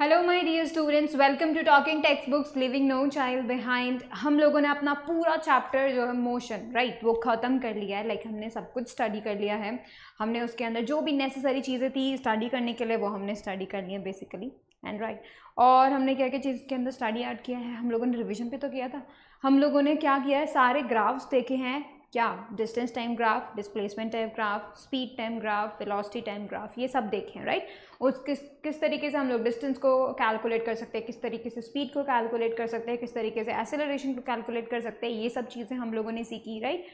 Hello my dear students welcome to talking text books leaving no child behind हम लोगों ने अपना पूरा चैप्टर जो है मोशन राइट वो ख़त्म कर लिया है लाइक like, हमने सब कुछ स्टडी कर लिया है हमने उसके अंदर जो भी नेसेसरी चीज़ें थी स्टडी करने के लिए वो हमने स्टडी कर लिया बेसिकली एंड राइट और हमने क्या क्या चीज़ के अंदर स्टडी ऐड किया है हम लोगों ने रिविजन पर तो किया था हम लोगों ने क्या किया है सारे ग्राफ्स देखे हैं क्या distance time graph displacement time graph speed time graph velocity time graph ये सब देखें राइट उस किस किस तरीके से हम लोग डिस्टेंस को कैलकुलेट कर सकते हैं किस तरीके से स्पीड को कैलकुलेट कर सकते हैं किस तरीके से एसेलरेशन को कैलकुलेट कर सकते हैं ये सब चीज़ें हम लोगों ने सीखी right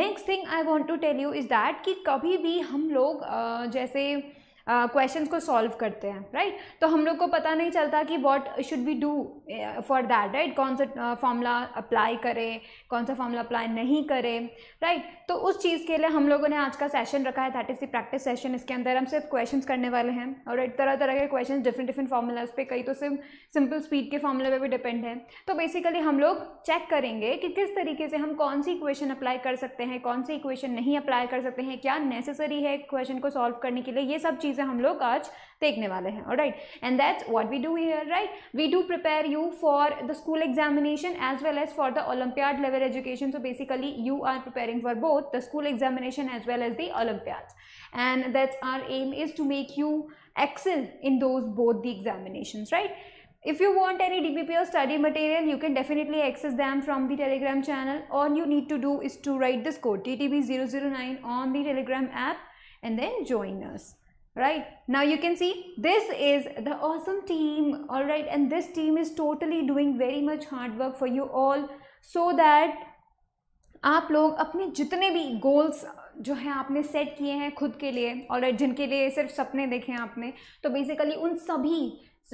next thing I want to tell you is that कि कभी भी हम लोग जैसे क्वेश्चंस uh, को सॉल्व करते हैं राइट right? तो हम लोग को पता नहीं चलता कि what should be do for that right कौन सा फॉर्मूला अप्लाई करें कौन सा फॉर्मूला अप्लाई नहीं करें राइट right? तो उस चीज़ के लिए हम लोगों ने आज का सेशन रखा है that is the practice session इसके अंदर हम सिर्फ क्वेश्चन करने वाले हैं और राइट तरह तरह के क्वेश्चन डिफरेंट डिफरेंट फार्मूलाज पर कई तो सिर्फ सिंपल स्पीड के फार्मूला पर भी डिपेंड है तो बेसिकली हम लोग चेक करेंगे कि किस तरीके से हम कौन सी इक्वेशन अप्लाई कर सकते हैं कौन सी इक्वेशन नहीं अप्लाई कर सकते हैं क्या नेसेसरी है क्वेश्चन को सॉल्व करने के लिए ये सब चीज़ चीज़ें हम लोग आज देखने वाले हैं right and that's what we do here right we do prepare you for the school examination as well as for the olympiad level education so basically you are preparing for both the school examination as well as the Olympiads. And that's our aim is to make you excel in those both the examinations, right? If you want any DPP or study material, you can definitely access them from the Telegram channel. All you need to do is to write the code TTB009 on the Telegram app and then join us. right now you can see this is the awesome team all right and this team is totally doing very much hard work for you all so that आप लोग अपने जितने भी goals जो हैं आपने set किए हैं खुद के लिए और जिनके लिए सिर्फ सपने देखे हैं आपने तो बेसिकली उन सभी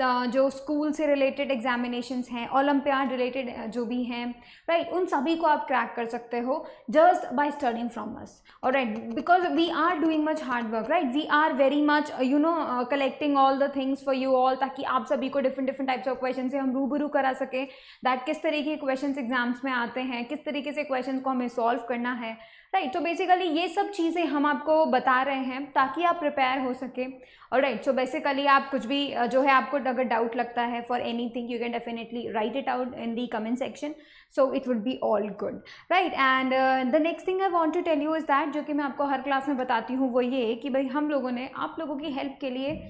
जो स्कूल से रिलेटेड एग्जामिनेशंस हैं ओलम्पियाड रिलेटेड जो भी हैं राइट right? उन सभी को आप क्रैक कर सकते हो just by studying from us और right because we are doing much hard work right we are very much you know collecting all the things for you all ताकि आप सभी को different different types of question से हम रूबरू करा सकें दैट किस तरीके के क्वेश्चन एग्जाम्स में आते हैं किस तरीके से क्वेश्चन को हमें सॉल्व करना है राइट तो बेसिकली ये सब चीज़ें हम आपको बता रहे हैं ताकि आप प्रिपेयर हो सके और राइट सो बेसिकली आप कुछ भी जो है आपको अगर डाउट लगता है for anything you can definitely write it out in the comment section so it would be all good right and the next thing I want to tell you is that जो कि मैं आपको हर class में बताती हूँ वो ये कि भाई हम लोगों ने आप लोगों की हेल्प के लिए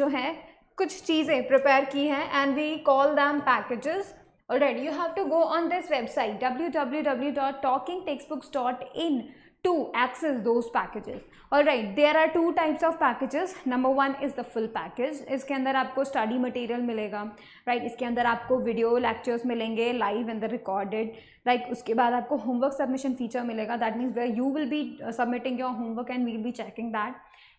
जो है कुछ चीज़ें प्रिपेयर की हैं and we call them packages Alright, you have to go on this website www.talkingtextbooks.in to access those packages. Alright, there are two types of packages. Number one is the full package. इसके अंदर आपको study material milega, right? इसके अंदर आपको video lectures milenge, live and the recorded Like uske baad आपको homework submission feature milega. that means where you will be uh, submitting your homework and we will be checking that.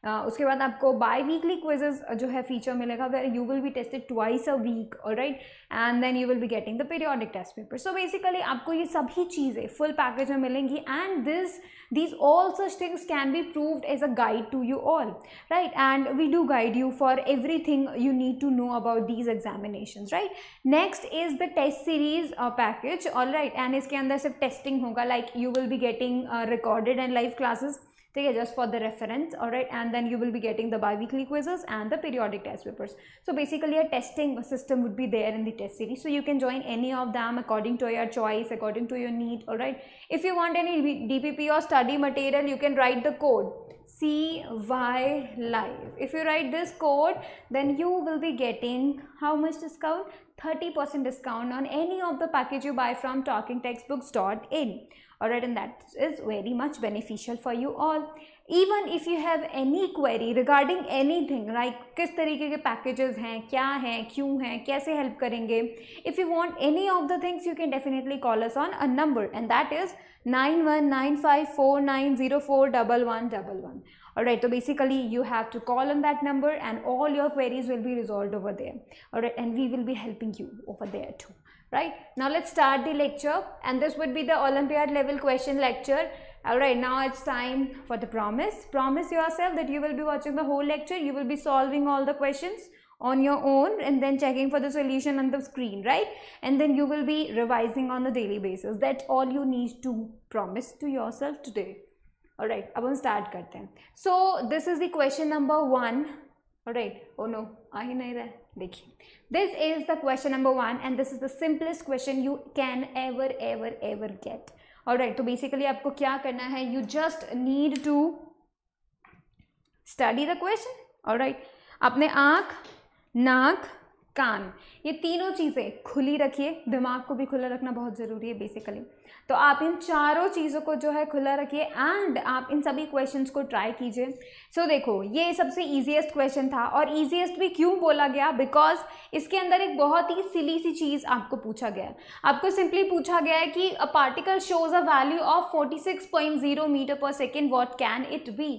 उसके बाद आपको by weekly quizzes जो है feature मिलेगा where you will be tested twice a week और right and then you will be getting the periodic test paper so basically आपको ये सभी चीज़ें फुल पैकेज में मिलेंगी and this this all such things can be proved as a guide to you all right and we do guide you for everything you need to know about these examination right next is the test series package all right and इसके अंदर सिर्फ testing होगा like you will be getting recorded and live classes ठीक है for the reference, all right, and then you will be getting the bi-weekly quizzes and the periodic test papers. So basically a testing system would be there in the test series so you can join any of them according to your choice according to your need all right if you want any dpp or study material you can write the code cy live if you write this code then you will be getting how much discount 30% discount on any of the package you buy from talkingtextbooks.in alright and that is very much beneficial for you all. Even if you have any query regarding anything like किस तरीके के packages हैं क्या हैं क्यों हैं कैसे help करेंगे if you want any of the things you can definitely call us on a number and that is 919549041111 alright so basically you have to call on that number and all your queries will be resolved over there alright and we will be helping you over there too right now let's start the lecture and this would be the olympiad level question lecture all right now it's time for the promise promise yourself that you will be watching the whole lecture you will be solving all the questions on your own and then checking for the solution on the screen right and then you will be revising on a daily basis that's all you need to promise to yourself today all right ab hum start karte so this is the question number 1 all right oh no I this is the question number one and this is the simplest question you can ever ever ever get. Alright, So basically आपको क्या करना है You just need to study the question. Alright, अपने आँख नाक कान ये तीनों चीज़ें खुली रखिए दिमाग को भी खुला रखना बहुत ज़रूरी है बेसिकली तो आप इन चारों चीज़ों को जो है खुला रखिए एंड आप इन सभी क्वेश्चंस को ट्राई कीजिए सो so, देखो ये सबसे ईजिएस्ट क्वेश्चन था और ईजिएस्ट भी क्यों बोला गया बिकॉज इसके अंदर एक बहुत ही सिली सी चीज़ आपको पूछा गया है आपको सिंपली पूछा गया है कि a particle shows a value of forty meter पर second what can it be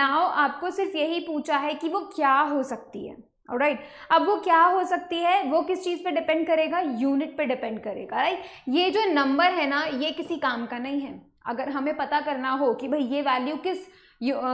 now आपको सिर्फ यही पूछा है कि वो क्या हो सकती है राइट right. अब वो क्या हो सकती है वो किस चीज़ पे डिपेंड करेगा यूनिट पे डिपेंड करेगा राइट right? ये जो नंबर है ना ये किसी काम का नहीं है अगर हमें पता करना हो कि भाई ये वैल्यू किस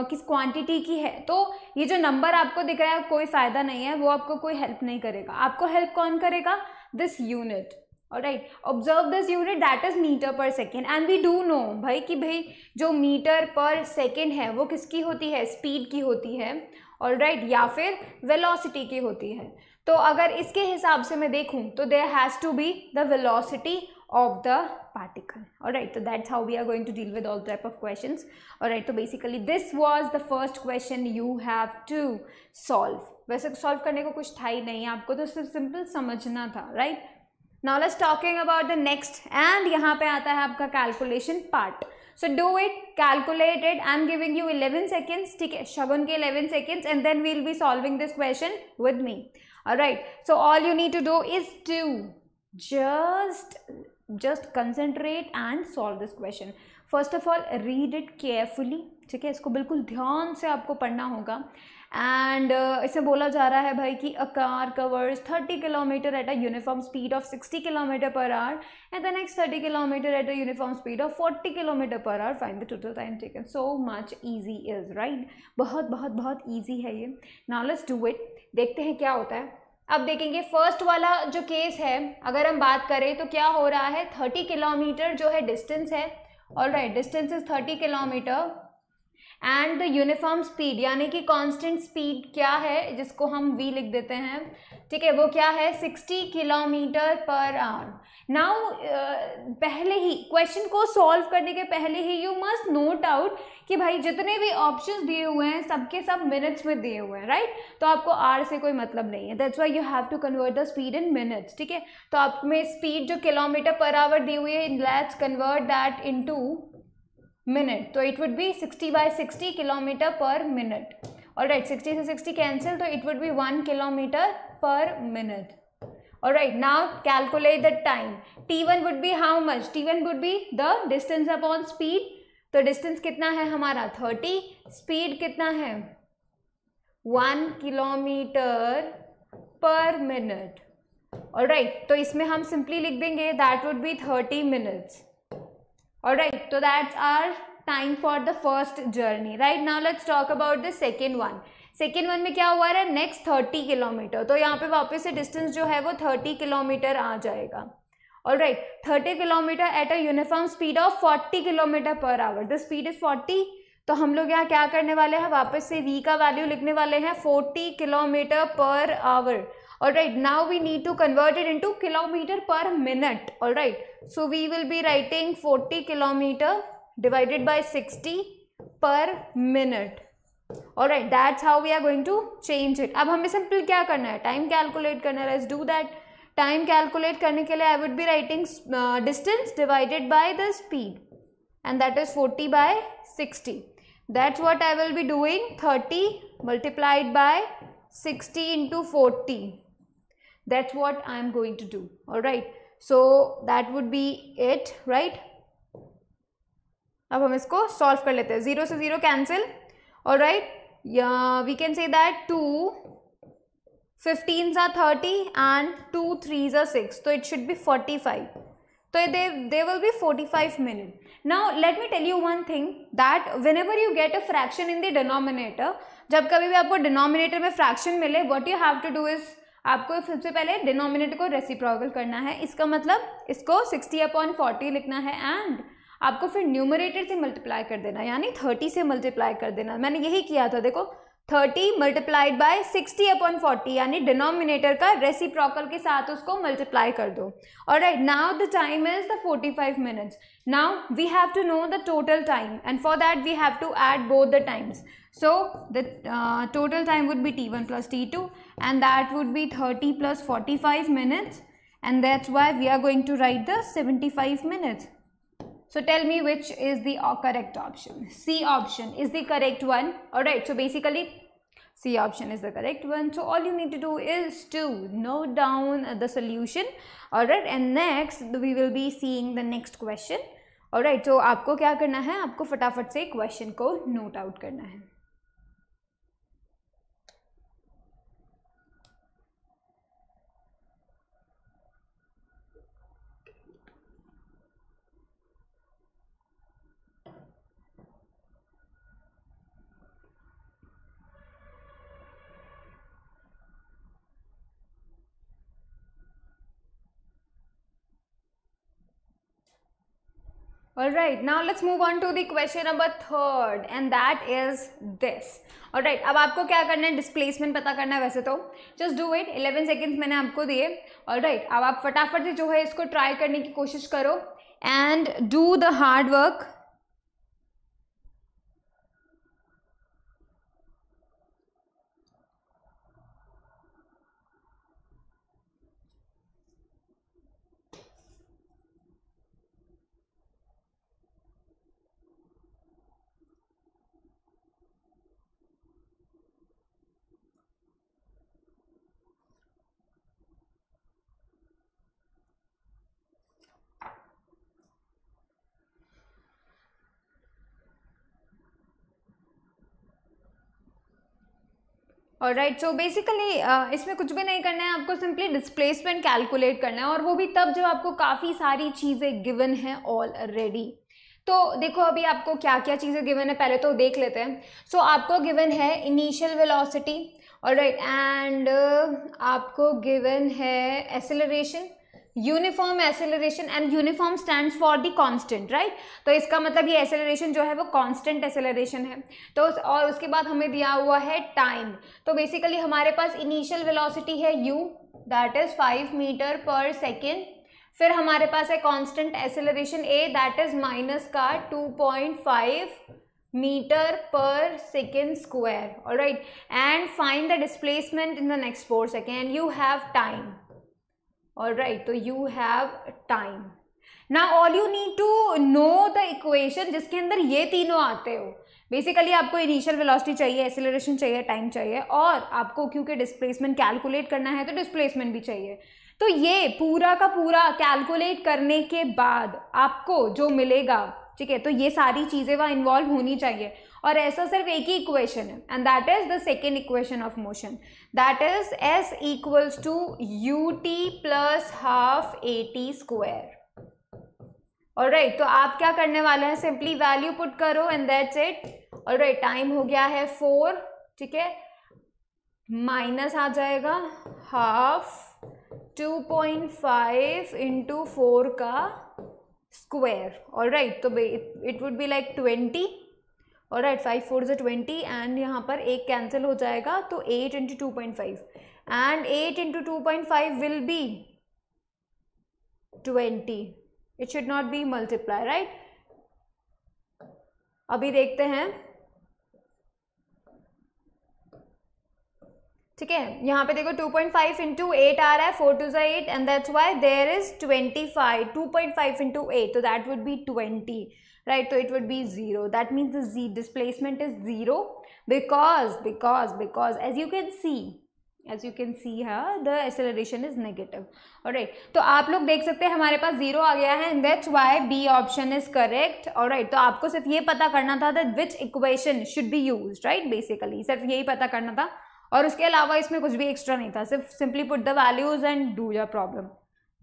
किस क्वांटिटी की है तो ये जो नंबर आपको दिख रहा है कोई फ़ायदा नहीं है वो आपको कोई हेल्प नहीं करेगा आपको हेल्प कौन करेगा this unit all right observe this unit that is metre पर second and we do know भाई कि भाई जो मीटर पर सेकेंड है वो किसकी होती है स्पीड की होती है ऑल राइट या फिर वेलोसिटी की होती है तो अगर इसके हिसाब से मैं देखूँ तो there has to be the velocity of the particle all right तो that's how we are going to deal with all type of question और राइट तो basically this was the first question you have to solve वैसे solve करने को कुछ था ही नहीं आपको तो सिर्फ सिंपल समझना था right knowledge talking about the next and यहाँ पे आता है आपका calculation part So do it, calculate it. I'm giving you 11 seconds. Shagun ke 11 seconds and then we'll be solving this question with me. Alright. So all you need to do is to just, just concentrate and solve this question. First of all, read it carefully. ठीक है इसको बिल्कुल ध्यान से आपको पढ़ना होगा and uh, इसे बोला जा रहा है भाई कि a car covers 30 kilometre at a uniform speed of 60 kilometre per hour and the next 30 kilometre at a uniform speed of 40 kilometre per hour find the total time taken so much easy is right बहुत बहुत बहुत easy है ये now let's do it देखते हैं क्या होता है अब देखेंगे फर्स्ट वाला जो केस है अगर हम बात करें तो क्या हो रहा है थर्टी किलोमीटर जो है डिस्टेंस है all right distance is thirty kilometre and the uniform speed यानी कि कांस्टेंट स्पीड क्या है जिसको हम वी लिख देते हैं ठीक है वो क्या है 60 किलोमीटर पर आवर नाउ पहले ही क्वेश्चन को सॉल्व करने के पहले ही यू मस्ट नोट आउट कि भाई जितने भी ऑप्शंस दिए हुए हैं सबके सब मिनट्स में दिए हुए हैं राइट तो आपको आर से कोई मतलब नहीं है that's why you have to convert the speed in minutes ठीक है तो आप में स्पीड जो किलोमीटर पर आवर दी हुई है let's convert that into minute तो it would be 60 by 60 kilometre per minute all right sixty से सिक्सटी कैंसिल तो it would be one kilometre per minute now calculate the time t one would be how much t one would be the distance upon speed तो distance कितना है हमारा 30 speed कितना है one kilometre per minute all right तो इसमें हम simply लिख देंगे that would be 30 minutes Alright, so that's our time for the first journey. Right now let's talk about the second one. Second one में क्या हुआ है नेक्स्ट थर्टी किलोमीटर तो यहाँ पे वापस से डिस्टेंस जो है वो थर्टी किलोमीटर आ जाएगा all right thirty kilometre at a uniform speed of forty kilometre per hour the speed is forty तो हम लोग यहाँ क्या करने वाले हैं वापस से वी का वैल्यू लिखने वाले हैं forty kilometre per hour Alright, now we need to convert it into kilometer per minute. Alright, so we will be writing 40 kilometer divided by 60 per minute. Alright, that's how we are going to change it. Now हमें simple क्या करना है Time calculate करना है Let's do that. Time calculate करने के I would be writing uh, distance divided by the speed. And that is 40 by 60. That's what I will be doing. 30 multiplied by 60 into 40 that's what I'm going to do all right so that would be it right now we will solve it 0 to 0 cancel all right yeah we can say that 2 15s are 30 and 2 3s are 6 so it should be 45 so they, they will be 45 minutes now let me tell you one thing that whenever you get a fraction in the denominator jab kabhi bhi aapko denominator mein fraction mile what you have to do is आपको सबसे पहले denominator को reciprocal करना है इसका मतलब इसको sixty upon forty लिखना है एंड आपको फिर न्यूमरेटर से मल्टीप्लाई कर देना यानी थर्टी से मल्टीप्लाई कर देना मैंने यही किया था देखो thirty multiplied by sixty upon forty यानी डिनोमिनेटर का रेसिप्रोकल के साथ उसको मल्टीप्लाई कर दो all right now the time is the forty five minutes now we have to know the total time and for that we have to add both the times so the total time would be t one plus t two and that would be 30 plus 45 minutes and that's why we are going to write the 75 minutes. So tell me which is the correct option. C option is the correct one. Alright, so basically C option is the correct one. So all you need to do is to note down the solution. Alright, and next we will be seeing the next question. All right. So तो आपको क्या करना है आपको फटाफट से question को note out करना है all right now let's move on to the question number third and that is this all right अब आपको क्या करना है डिस्प्लेसमेंट पता करना है वैसे तो जस्ट डू इट 11 सेकेंड्स मैंने आपको दिए ऑल राइट अब आप फटाफट से जो है इसको ट्राई करने की कोशिश करो and do the hard work all right so basically इसमें कुछ भी नहीं करना है आपको सिंपली डिस्प्लेसमेंट कैलकुलेट करना है और वो भी तब जब आपको काफ़ी सारी चीज़ें गिवन हैं ऑलरेडी तो देखो अभी आपको क्या क्या चीज़ें गिवन है पहले तो देख लेते हैं सो so, आपको गिवन है इनिशियल वेलोसिटी और राइट एंड आपको गिवन है acceleration uniform acceleration and uniform stand for the constant right तो इसका मतलब ये एसेलरेशन जो है वो कॉन्स्टेंट एसेलरेशन है तो उस, और उसके बाद हमें दिया हुआ है टाइम तो बेसिकली हमारे पास इनिशियल वेलोसिटी है u that is five metre पर सेकेंड फिर हमारे पास है constant acceleration a that is minus का टू पॉइंट फाइव मीटर पर second square right and find the displacement in the next four second you have time all right तो you have time ना all you need to know the equation जिसके अंदर ये तीनों आते हो basically आपको इनिशियल वेलोसिटी चाहिए एसिलेशन चाहिए टाइम चाहिए और आपको क्योंकि डिस्प्लेसमेंट कैलकुलेट करना है तो डिस्प्लेसमेंट भी चाहिए तो ये पूरा का पूरा कैलकुलेट करने के बाद आपको जो मिलेगा ठीक है तो ये सारी चीज़ें वहाँ इन्वॉल्व होनी चाहिए और ऐसा सिर्फ एक ही इक्वेशन है and that is the second equation of motion that is s equals to U T plus half A T square और राइट तो आप क्या करने वाले हैं सिंपली वैल्यू पुट करो and that's it all right time हो गया है फोर ठीक है माइनस आ जाएगा half two point five into four का square और राइट तो it would be like twenty और राइट फाइव फोर जो ट्वेंटी एंड यहाँ पर एक कैंसिल हो जाएगा तो eight into two point five and eight into two point five will be twenty it should not be multiply right अभी देखते हैं ठीक है यहाँ पे देखो 2.5 पॉइंट फाइव इंटू एट आ रहा है फोर टू जो eight and that's why there is 25 2.5 point five into eight तो that would be 20 right? So it would be zero That means the z displacement is zero because, because, because as you can see, as you can see है acceleration is negative all right तो आप लोग देख सकते हैं हमारे पास zero आ गया hai and that's why B option is correct all right तो आपको सिर्फ ये पता करना था that which equation should be use right basically सिर्फ यही पता करना था और उसके अलावा इसमें कुछ भी एक्स्ट्रा नहीं था सिर्फ simply put the values and do your problem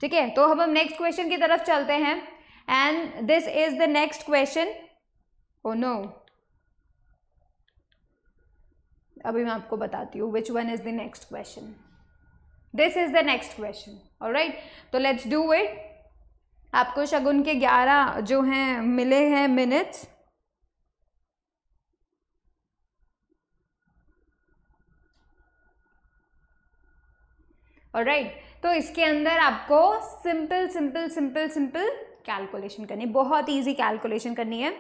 ठीक है तो अब हम नेक्स्ट क्वेश्चन की तरफ चलते हैं and this is the next question oh no अभी मैं आपको बताती हूँ which one is the next question this is the next question और राइट तो लेट्स डू इट आपको शगुन के ग्यारह जो हैं मिले हैं मिनट्स और राइट तो इसके अंदर आपको simple simple simple simple calculation करनी बहुत ईजी कैलकुलेशन करनी है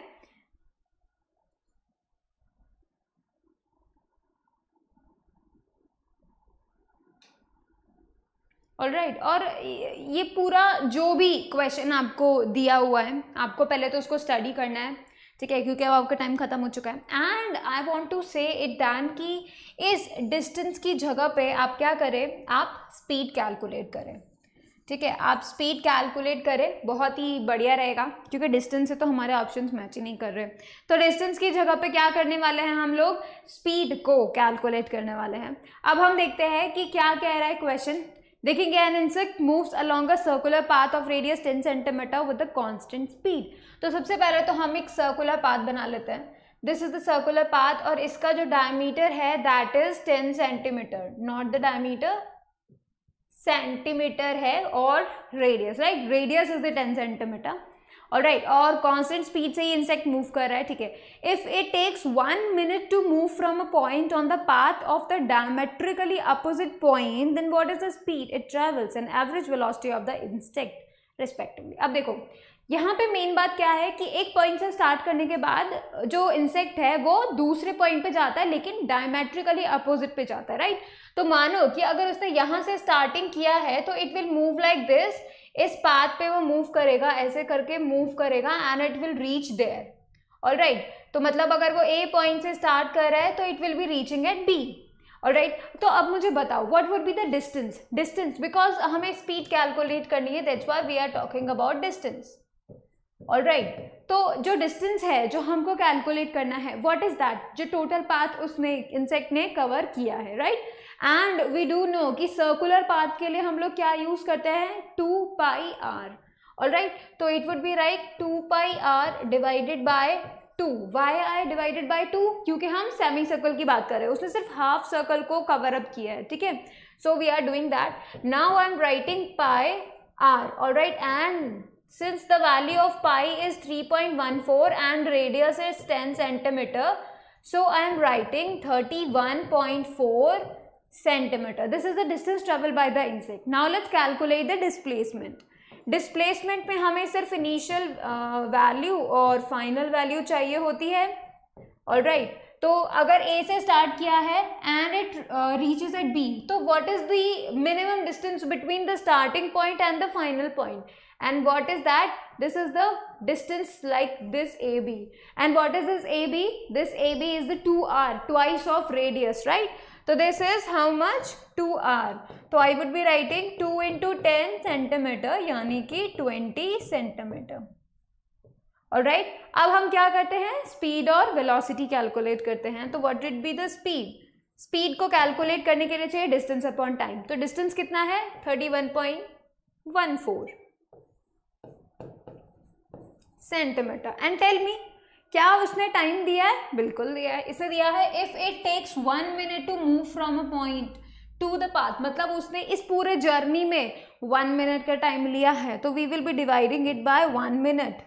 ऑल राइट right. और ये पूरा जो भी क्वेश्चन आपको दिया हुआ है आपको पहले तो उसको स्टडी करना है ठीक है क्योंकि अब आपका टाइम ख़त्म हो चुका है and I want to say it then कि इस डिस्टेंस की जगह पे आप क्या करें आप स्पीड कैलकुलेट करें ठीक है आप स्पीड कैलकुलेट करें बहुत ही बढ़िया रहेगा क्योंकि डिस्टेंस से तो हमारे ऑप्शंस मैच ही नहीं कर रहे तो डिस्टेंस की जगह पे क्या करने वाले हैं हम लोग स्पीड को कैलकुलेट करने वाले हैं अब हम देखते हैं कि क्या कह रहा है क्वेश्चन देखेंगे an insect moves along a circular path of radius ten centimetre with a constant speed तो सबसे पहले तो हम एक सर्कुलर पाथ बना लेते हैं this is the circular path और इसका जो डायमीटर है that is ten centimetre not the diameter centimetre है और radius right radius is the ten centimetre all right और कॉन्स्टेंट स्पीड से ही इंसेक्ट मूव कर रहा है ठीक है if it takes one minute to move from a point on the path of the diametrically opposite point then what is the speed it travels N average velocity of the insect respectively अब देखो यहाँ पे main बात क्या है कि एक point से स्टार्ट करने के बाद जो इंसेक्ट है वो दूसरे पॉइंट पे जाता है लेकिन डायमेट्रिकली अपोजिट पे जाता है राइट तो मानो कि अगर उसने यहाँ से स्टार्टिंग किया है तो it will move like this इस पाथ पे वो मूव करेगा ऐसे करके मूव करेगा and it will reach there all right तो मतलब अगर वो ए पॉइंट से स्टार्ट कर रहा है तो it will be reaching at B all right तो अब मुझे बताओ what would be the distance distance because हमें स्पीड कैलकुलेट करनी है that's why we are talking about distance all right right. तो जो डिस्टेंस है जो हमको कैलकुलेट करना है व्हाट इज दैट जो टोटल पाथ उसने इंसेक्ट ने कवर किया है right and we do know कि सर्कुलर पाथ के लिए हम लोग क्या यूज करते हैं two pi r all right तो it would be right two pi r divided by two y r divided by two क्योंकि हम सेमी सर्कल की बात कर रहे हैं उसने सिर्फ हाफ सर्कल को कवर अप किया है ठीक है so we are doing that now I am writing pi r all right and since the value of pi is three point one four and radius is ten centimetre so I am writing thirty one point four centimetre this is the distance travel by the insect now let's calculate the displacement displacement में हमें सिर्फ initial value uh, और final value चाहिए होती है और right तो अगर ए से स्टार्ट किया है and it reaches at B तो what is the minimum distance between the starting point and the final point and what is that this is the distance like this AB and what is this AB this AB is the 2R twice of radius right so this is how much 2R so I would be writing 2 into 10 cm yani ki 20 cm all right ab hum kya karte hain speed or velocity calculate karte hain so what would be the speed speed को calculate करने के लिए चाहिए distance upon time तो distance कितना है thirty one point one four centimetre and tell me क्या उसने टाइम दिया है बिल्कुल दिया है इसे दिया है if it takes one minute to move from a point to the path मतलब उसने इस पूरे जर्नी में वन मिनट का टाइम लिया है तो we will be dividing it by one minute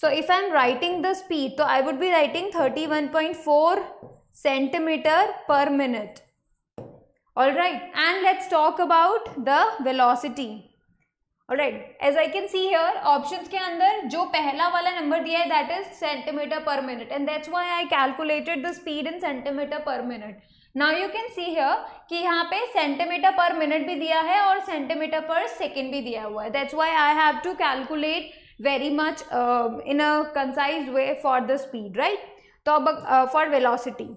so if I am writing the speed तो I would be writing thirty one point four centimetre per minute all right and let's talk about the velocity right as I can see here option के अंदर जो पहला वाला number दिया है that is centimetre per minute and that's why I calculated the speed in centimetre per minute now you can see here कि यहाँ पे सेंटीमीटर पर मिनट भी दिया है और सेंटीमीटर पर सेकेंड भी दिया हुआ है that's why I have to calculate very much in a concise way for the speed right तो अब फॉर वेलोसिटी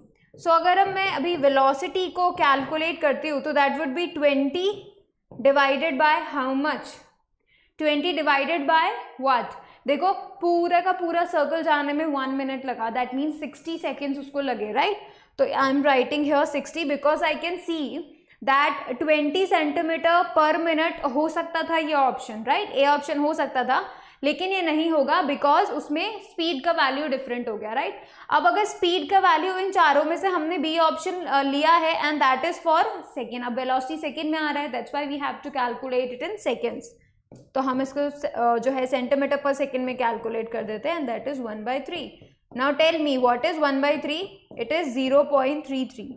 सो अगर अब मैं अभी वेलोसिटी को कैलकुलेट करती हूँ तो that would be twenty divided by how much twenty divided by what देखो पूरा का पूरा सर्कल जाने में वन मिनट लगा दैट मीन्स सिक्सटी सेकेंड्स उसको लगे राइट right? तो I am writing here sixty because I can see that twenty centimetre per minute हो सकता था ये ऑप्शन राइट ए ऑप्शन हो सकता था लेकिन ये नहीं होगा बिकॉज उसमें स्पीड का वैल्यू डिफरेंट हो गया राइट right? अब अगर स्पीड का वैल्यू इन चारों में से हमने बी ऑप्शन लिया है and that is for second अब वेलोसिटी सेकेंड में आ रहा है that's why we have to calculate it in seconds तो हम इसको जो है सेंटीमीटर पर सेकेंड में कैलकुलेट कर देते हैं and that is one by three now tell me what is one by three it is zero point three three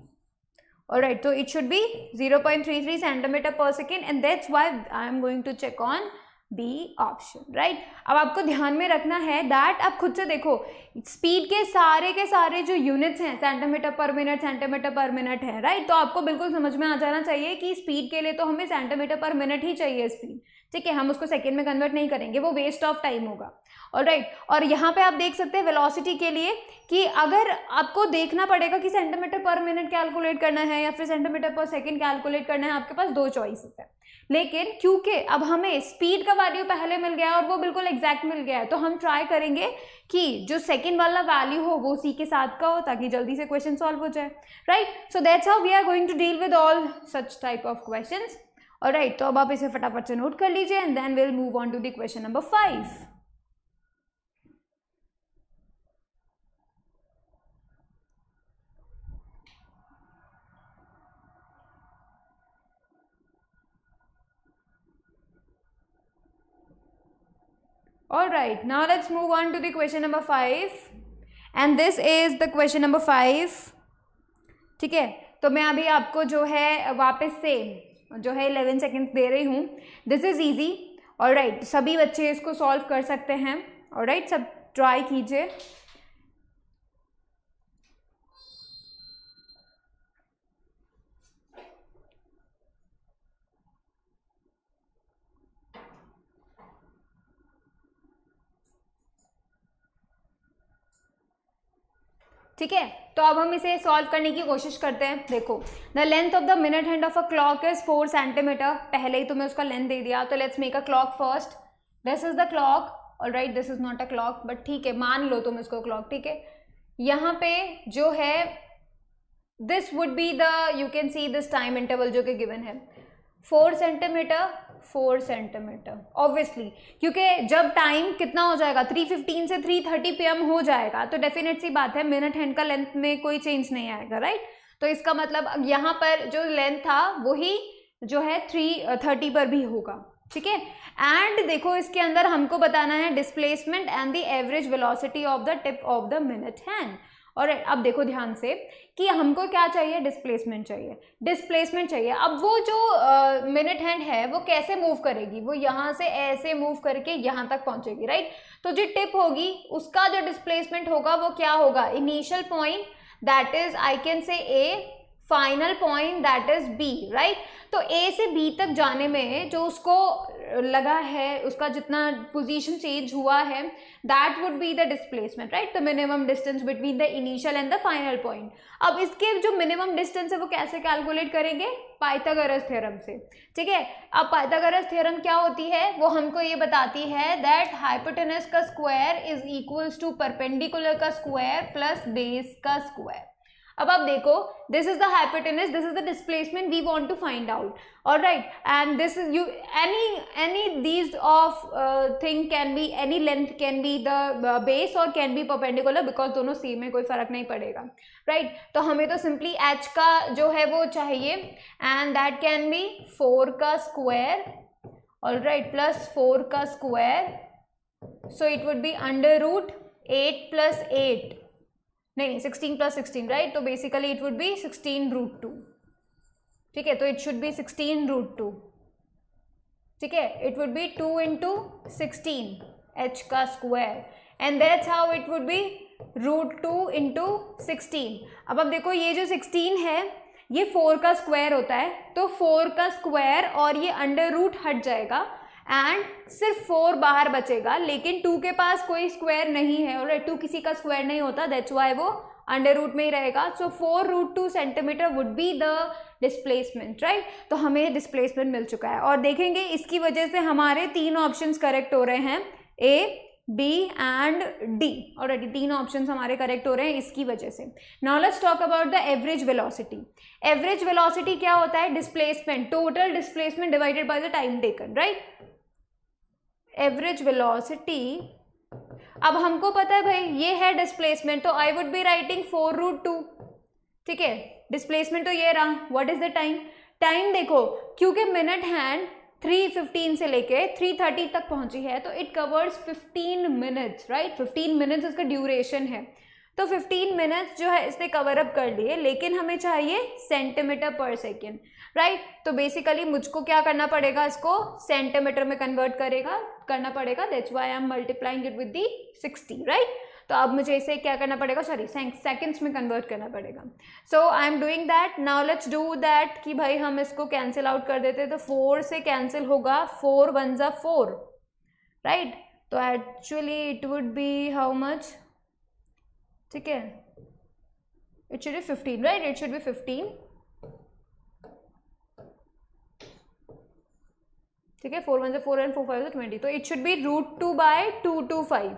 और राइट तो it should be zero point three three centimetre पर second and that's why I am going to check on B option right अब आपको ध्यान में रखना है that आप खुद से देखो स्पीड के सारे के सारे जो यूनिट्स हैं centimetre per minute centimetre per minute है राइट right? तो आपको बिल्कुल समझ में आ जाना चाहिए कि स्पीड के लिए तो हमें सेंटीमीटर पर मिनट ही चाहिए स्पीड ठीक है हम उसको सेकेंड में कन्वर्ट नहीं करेंगे वो वेस्ट ऑफ टाइम होगा और राइट और यहाँ पे आप देख सकते हैं वेलोसिटी के लिए कि अगर आपको देखना पड़ेगा कि सेंटीमीटर पर मिनट कैलकुलेट करना है या फिर सेंटीमीटर पर सेकेंड कैलकुलेट करना है आपके पास दो चॉइसेस है लेकिन क्योंकि अब हमें स्पीड का वैल्यू पहले मिल गया और वो बिल्कुल एग्जैक्ट मिल गया है तो हम ट्राई करेंगे कि जो सेकेंड वाला वैल्यू हो वो सी के साथ का हो ताकि जल्दी से क्वेश्चन सॉल्व हो जाए right so that's how we are going to deal with all such type of question और राइट तो अब आप इसे फटाफट से नोट कर लीजिए and then will move on to the question number five all right now let's move on to the question number five, and this is the question number five. ठीक है तो मैं अभी आपको जो है वापस से जो है इलेवन सेकेंड दे रही हूँ दिस इज़ ईजी और राइट सभी बच्चे इसको सॉल्व कर सकते हैं और राइट सब ट्राई कीजिए ठीक है तो अब हम इसे सॉल्व करने की कोशिश करते हैं देखो the length of the minute hand of a clock is four centimetre पहले ही तुम्हें उसका लेंथ दे दिया तो let's make a clock first this is the clock all right this is not a clock but ठीक है मान लो तुम इसको क्लॉक ठीक है यहाँ पे जो है this would be the you can see this time interval जो कि गिवन है four centimetre four centimetre obviously क्योंकि जब टाइम कितना हो जाएगा थ्री फिफ्टीन से थ्री थर्टी पी एम हो जाएगा तो डेफिनेट सी बात है मिनट हैंड का लेंथ में कोई चेंज नहीं आएगा राइट तो इसका मतलब यहाँ पर जो लेंथ था वही जो है थ्री थर्टी पर भी होगा ठीक है एंड देखो इसके अंदर हमको बताना है displacement and the average velocity of the tip of the minute hand और अब देखो ध्यान से कि हमको क्या चाहिए डिस्प्लेसमेंट चाहिए डिस्प्लेसमेंट चाहिए अब वो जो मिनट हैंड है वो कैसे मूव करेगी वो यहाँ से ऐसे मूव करके यहाँ तक पहुँचेगी राइट तो जो टिप होगी उसका जो डिस्प्लेसमेंट होगा वो क्या होगा initial point that is I can say A final point that is B right तो ए से बी तक जाने में जो उसको लगा है उसका जितना पोजीशन चेंज हुआ है that would be the displacement right the minimum distance between the initial and the final point अब इसके जो मिनिमम डिस्टेंस है वो कैसे कैलकुलेट करेंगे पाइथागोरस थ्योरम से ठीक है अब पाइथागोरस थ्योरम क्या होती है वो हमको ये बताती है दैट हाइपोटेनस का square is equals to perpendicular का स्क्वायर प्लस बेस का स्क्वायर अब आप देखो this is the this is the displacement we want to find out और right and this is you any any these of thing can be any length can be the base और can be perpendicular because दोनों same है कोई फर्क नहीं पड़ेगा right right? तो हमें तो सिंपली एच का जो है वो चाहिए and that can be four का square all right plus four का square so it would be under root eight plus eight नहीं नहीं सिक्सटीन प्लस सिक्सटीन राइट तो basically it would be sixteen root two ठीक है तो it should be sixteen root two ठीक है it would be two into sixteen H का square and that's how it would be root two into sixteen अब अब देखो ये जो सिक्सटीन है ये फोर का स्क्वायर होता है तो फोर का स्क्वायर और ये अंडर रूट हट जाएगा एंड सिर्फ फोर बाहर बचेगा लेकिन टू के पास कोई स्क्वायर नहीं है और टू किसी का स्क्वायर नहीं होता दैट्स वाई वो अंडर रूट में ही रहेगा so four root two centimetre would be the displacement right तो हमें डिस्प्लेसमेंट मिल चुका है और देखेंगे इसकी वजह से हमारे तीन ऑप्शन करेक्ट हो रहे हैं ए बी एंड डी और तीन ऑप्शन हमारे करेक्ट हो रहे हैं इसकी वजह से now talk about the average velocity average velocity क्या होता है displacement total displacement divided by the time taken right average velocity अब हमको पता है भाई ये है डिस्प्लेसमेंट तो I would be writing four root two ठीक है डिस्प्लेसमेंट तो ये रहा what is the time time देखो क्योंकि मिनट हैंड 315 से लेके 330 तक पहुंची है तो it covers 15 minutes right 15 minutes इसका ड्यूरेशन है तो 15 मिनट्स जो है इसने कवर अप कर लिए लेकिन हमें चाहिए सेंटीमीटर पर सेकेंड राइट right? तो बेसिकली मुझको क्या करना पड़ेगा इसको सेंटीमीटर में कन्वर्ट करेगा करना पड़ेगा that's why I am multiplying it with the sixty right तो अब मुझे इसे क्या करना पड़ेगा सॉरी सेकेंड्स में कन्वर्ट करना पड़ेगा so I am doing that now let's do that कि भाई हम इसको कैंसिल आउट कर देते तो फोर से कैंसिल होगा फोर वन ज़ा फोर राइट तो actually it would be how much ठीक है it should be fifteen right it should be fifteen ठीक है फोर वन से फोर एंड फोर फाइव से ट्वेंटी तो it should be root two by two two five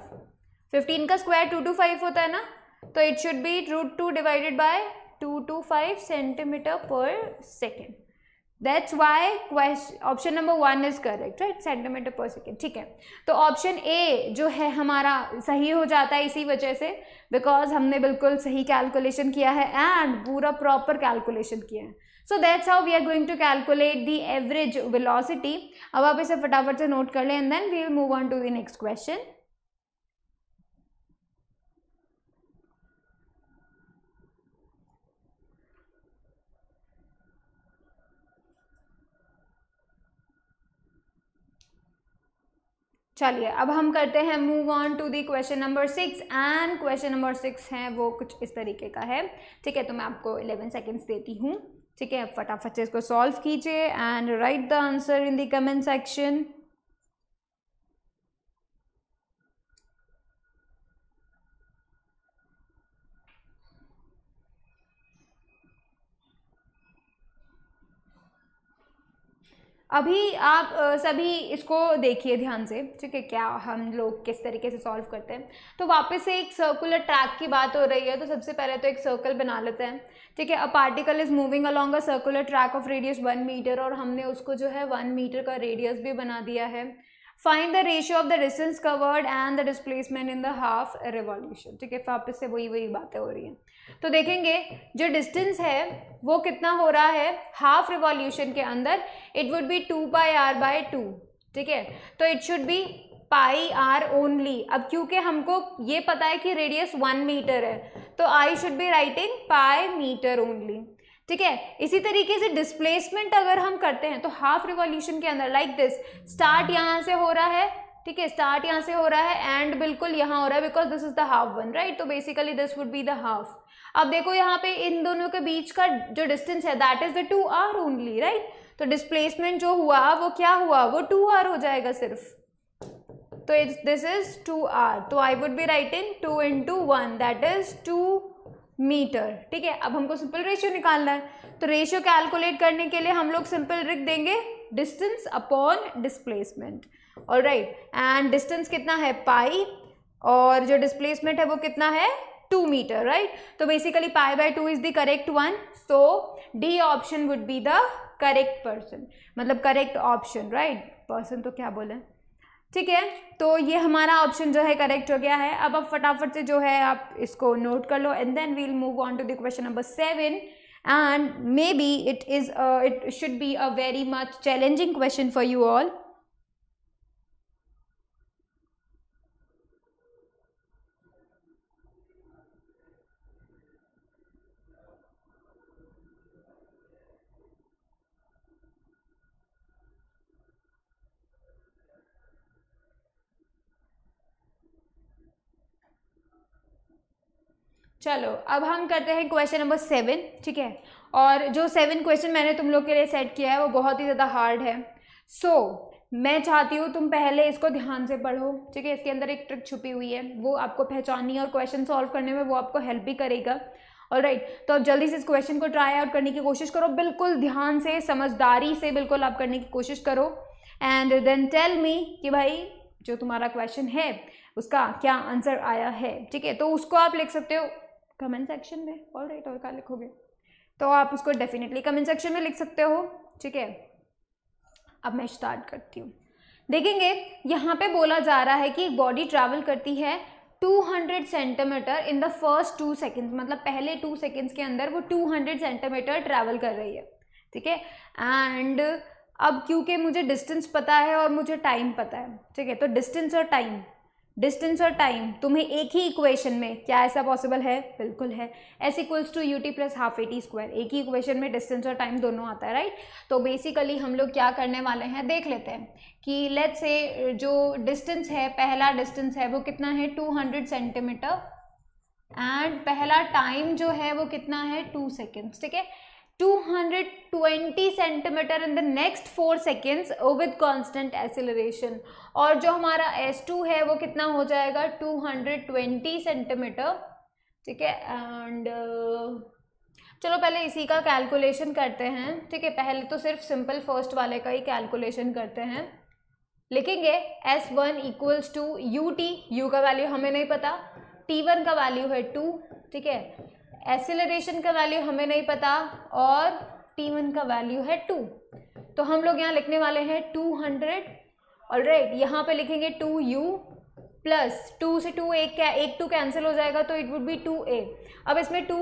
fifteen का square two two five होता है ना तो it should be root two divided by two two five centimetre पर second that's why question option number one is correct right centimetre पर second ठीक है तो ऑप्शन ए जो है हमारा सही हो जाता है इसी वजह से बिकॉज हमने बिल्कुल सही कैलकुलेशन किया है एंड पूरा प्रॉपर कैलकुलेशन किया है so that's how we are going to calculate the average velocity अब आप इसे फटाफट से नोट कर लें and then we will move on to the next question चलिए अब हम करते हैं move on to the question number six and question number six है वो कुछ इस तरीके का है ठीक है तो मैं आपको इलेवन सेकेंड्स देती हूँ ठीक है फटाफट से इसको सॉल्व कीजिए and write the answer in the comment section अभी आप सभी इसको देखिए ध्यान से ठीक है क्या हम लोग किस तरीके से सॉल्व करते हैं तो वापस से एक सर्कुलर ट्रैक की बात हो रही है तो सबसे पहले तो एक सर्कल बना लेते हैं ठीक है a particle is moving along a circular track of radius one metre और हमने उसको जो है वन मीटर का रेडियस भी बना दिया है find the ratio of the distance covered and the displacement in the half revolution ठीक है वापस से वही वही बातें हो रही हैं तो देखेंगे जो डिस्टेंस है वो कितना हो रहा है हाफ रिवॉल्यूशन के अंदर it would be two by R by two ठीक है तो it should be pi R only अब क्योंकि हमको ये पता है कि रेडियस वन मीटर है तो I should be writing pi metre only ठीक है इसी तरीके से डिस्प्लेसमेंट अगर हम करते हैं तो हाफ रिवॉल्यूशन के अंदर लाइक दिस स्टार्ट यहाँ से हो रहा है ठीक है स्टार्ट यहाँ से हो रहा है एंड बिल्कुल यहां हो रहा है because this is the half one right तो basically this would be the half अब देखो यहाँ पे इन दोनों के बीच का जो डिस्टेंस है that is the two R only right तो डिस्प्लेसमेंट जो हुआ वो क्या हुआ वो टू आर हो जाएगा सिर्फ तो it's this is two R तो I would be writing two in two one that is two metre ठीक है अब हमको सिंपल रेशियो निकालना है तो रेशियो कैलकुलेट करने के लिए हम लोग सिंपल रिक देंगे डिस्टेंस अपॉन डिस्प्लेसमेंट और राइट एंड डिस्टेंस कितना है पाई और जो डिस्प्लेसमेंट है वो कितना है टू मीटर राइट तो basically pi by two is the correct one so D option would be the correct person मतलब करेक्ट ऑप्शन राइट पर्सन तो क्या बोले ठीक है तो ये हमारा ऑप्शन जो है करेक्ट हो गया है अब आप फटाफट से जो है आप इसको नोट कर लो and then we'll move on to the question number seven and maybe it is it should be a very much challenging question for you all चलो अब हम करते हैं क्वेश्चन नंबर सेवन ठीक है और जो सेवन क्वेश्चन मैंने तुम लोग के लिए सेट किया है वो बहुत ही ज़्यादा हार्ड है सो so, मैं चाहती हूँ तुम पहले इसको ध्यान से पढ़ो ठीक है इसके अंदर एक ट्रिक छुपी हुई है वो आपको पहचाननी और क्वेश्चन सॉल्व करने में वो आपको हेल्प भी करेगा और राइट right, तो आप जल्दी से इस क्वेश्चन को ट्राई आउट करने की कोशिश करो बिल्कुल ध्यान से समझदारी से बिल्कुल आप करने की कोशिश करो एंड देन टेल मी कि भाई जो तुम्हारा क्वेश्चन है उसका क्या आंसर आया है ठीक है तो उसको आप लिख सकते हो कमेंट सेक्शन में ऑल राइट और क्या लिखोगे तो आप उसको डेफिनेटली कमेंट सेक्शन में लिख सकते हो ठीक है अब मैं स्टार्ट करती हूँ देखेंगे यहाँ पे बोला जा रहा है कि एक बॉडी ट्रैवल करती है 200 centimetre in the first two seconds मतलब पहले टू सेकेंड्स के अंदर वो 200 सेंटीमीटर ट्रैवल कर रही है ठीक है एंड अब क्योंकि मुझे डिस्टेंस पता है और मुझे टाइम पता है ठीक है तो डिस्टेंस और टाइम डिस्टेंस और टाइम तुम्हें एक ही इक्वेशन में क्या ऐसा पॉसिबल है बिल्कुल है S equals to U T plus half A T square एक ही इक्वेशन में डिस्टेंस और टाइम दोनों आता है राइट तो बेसिकली हम लोग क्या करने वाले हैं देख लेते हैं कि लेट से जो डिस्टेंस है पहला डिस्टेंस है वो कितना है टू हंड्रेड सेंटीमीटर एंड पहला टाइम जो है वो कितना है टू सेकेंड्स ठीक है 220 centimetre in the next four seconds with constant acceleration और जो हमारा S2 है वो कितना हो जाएगा 220 सेंटीमीटर ठीक है एंड uh, चलो पहले इसी का कैलकुलेशन करते हैं ठीक है पहले तो सिर्फ सिंपल फर्स्ट वाले का ही कैलकुलेशन करते हैं लिखेंगे S1 one equals to you T U का वैल्यू हमें नहीं पता T1 का वैल्यू है टू ठीक है एसिलरेशन का वैल्यू हमें नहीं पता और टी वन का वैल्यू है टू तो हम लोग यहाँ लिखने वाले हैं टू हंड्रेड ऑल राइट यहाँ पर लिखेंगे टू यू प्लस टू से टू एक क्या एक टू कैंसिल हो जाएगा तो it would be two A अब इसमें टू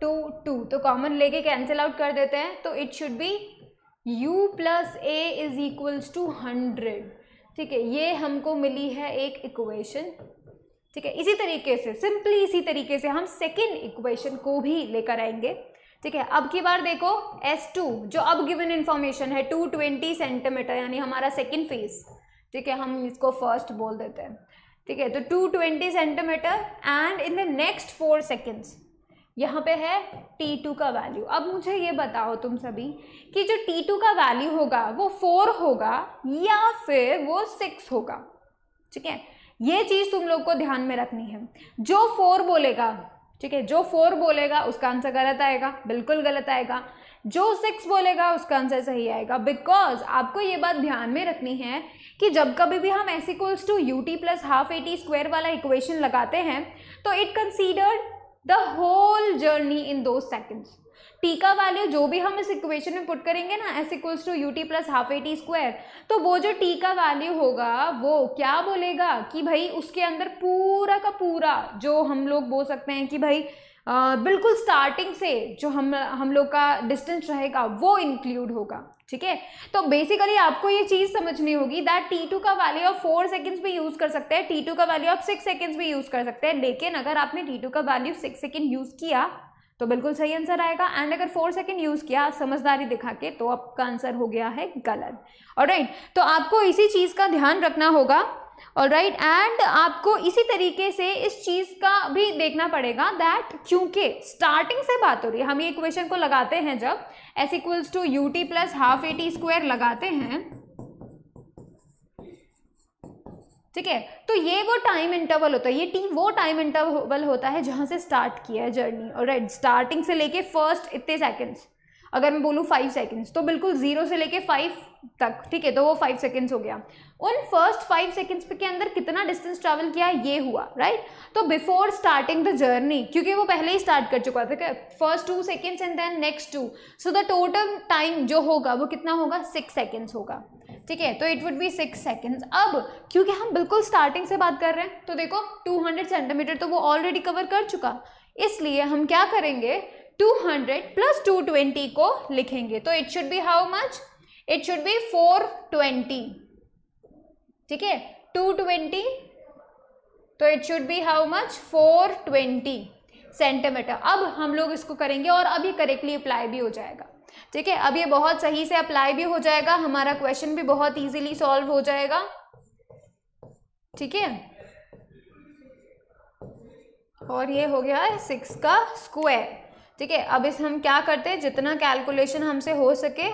टू टू तो कॉमन लेके कैंसिल आउट कर देते हैं तो it should be U plus A is equals to hundred ठीक है ये हमको मिली है एक इक्वेशन ठीक है इसी तरीके से सिंपली इसी तरीके से हम सेकेंड इक्वेशन को भी लेकर आएंगे ठीक है अब की बार देखो S2 जो अब गिवन इन्फॉर्मेशन है 220 सेंटीमीटर यानी हमारा सेकेंड फेज ठीक है हम इसको फर्स्ट बोल देते हैं ठीक है तो 220 centimetre and in the next four seconds यहाँ पे है T2 का वैल्यू अब मुझे ये बताओ तुम सभी कि जो T2 का वैल्यू होगा वो फोर होगा या फिर वो सिक्स होगा ठीक है ये चीज़ तुम लोग को ध्यान में रखनी है जो फोर बोलेगा ठीक है जो फोर बोलेगा उसका आंसर गलत आएगा बिल्कुल गलत आएगा जो सिक्स बोलेगा उसका आंसर सही आएगा बिकॉज आपको ये बात ध्यान में रखनी है कि जब कभी भी हम s equals to U T plus half A T square वाला इक्वेशन लगाते हैं तो it considered the whole journey in दो सेकेंड्स टी का वैल्यू जो भी हम इस इक्वेशन में पुट करेंगे ना s equals to U T plus half A T square तो वो जो टी का वैल्यू होगा वो क्या बोलेगा कि भाई उसके अंदर पूरा का पूरा जो हम लोग बोल सकते हैं कि भाई आ, बिल्कुल स्टार्टिंग से जो हम हम लोग का डिस्टेंस रहेगा वो इंक्लूड होगा ठीक है तो बेसिकली आपको ये चीज़ समझनी होगी दैट टी टू का वैल्यू आप फोर सेकेंड्स भी यूज़ कर सकते हैं टी टू का वैल्यू आप सिक्स सेकेंड्स भी यूज़ कर सकते हैं लेकिन अगर आपने टी टू का वैल्यू सिक्स सेकेंड यूज़ किया तो बिल्कुल सही आंसर आएगा एंड अगर फोर सेकेंड यूज़ किया समझदारी दिखा के तो आपका आंसर हो गया है गलत और राइट right, तो आपको इसी चीज़ का ध्यान रखना होगा और राइट एंड आपको इसी तरीके से इस चीज़ का भी देखना पड़ेगा दैट क्योंकि स्टार्टिंग से बात हो रही है हम ये इक्वेशन को लगाते हैं जब s equals to U T plus half A T square लगाते हैं ठीक है तो ये वो टाइम इंटरवल होता है ये टी वो टाइम इंटरवल होता है जहाँ से स्टार्ट किया है जर्नी और राइट स्टार्टिंग से लेके फर्स्ट इतने सेकेंड्स अगर मैं बोलूँ फाइव सेकेंड्स तो बिल्कुल जीरो से लेके फाइव तक ठीक है तो वो फाइव सेकेंड्स हो गया उन फर्स्ट फाइव सेकेंड्स के अंदर कितना डिस्टेंस ट्रैवल किया ये हुआ राइट तो बिफोर स्टार्टिंग द जर्नी क्योंकि वो पहले ही स्टार्ट कर चुका था first two seconds and then next two so the total time जो होगा वो कितना होगा सिक्स सेकेंड्स होगा ठीक है तो it would be six seconds अब क्योंकि हम बिल्कुल स्टार्टिंग से बात कर रहे हैं तो देखो 200 सेंटीमीटर तो वो ऑलरेडी कवर कर चुका इसलिए हम क्या करेंगे 200 प्लस 220 को लिखेंगे तो it should be how much it should be 420 ठीक है 220 तो it should be how much 420 centimetre अब हम लोग इसको करेंगे और अभी करेक्टली अप्लाई भी हो जाएगा ठीक है अब ये बहुत सही से अप्लाई भी हो जाएगा हमारा क्वेश्चन भी बहुत इजीली सॉल्व हो जाएगा ठीक है और ये हो गया सिक्स का स्क्वायर ठीक है अब इस हम क्या करते हैं जितना कैलकुलेशन हमसे हो सके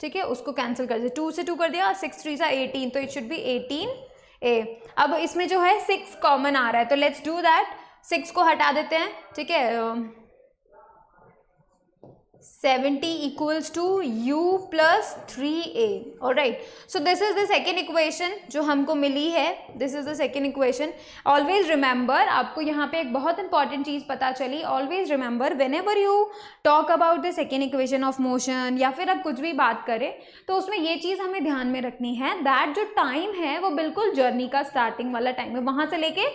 ठीक है उसको कैंसिल कर दे टू से टू कर दिया सिक्स थ्री सा एटीन तो it should be eighteen a अब इसमें जो है सिक्स कॉमन आ रहा है तो लेट्स डू दैट सिक्स को हटा देते हैं ठीक है 70 equals to u plus 3a alright so this is the second equation जो हमको मिली है this is the second equation always remember आपको यहाँ पे एक बहुत important चीज़ पता चली always remember whenever you talk about the second equation of motion या फिर आप कुछ भी बात करें तो उसमें ये चीज़ हमें ध्यान में रखनी है that जो time है वो बिल्कुल journey का starting वाला time है वहाँ से लेके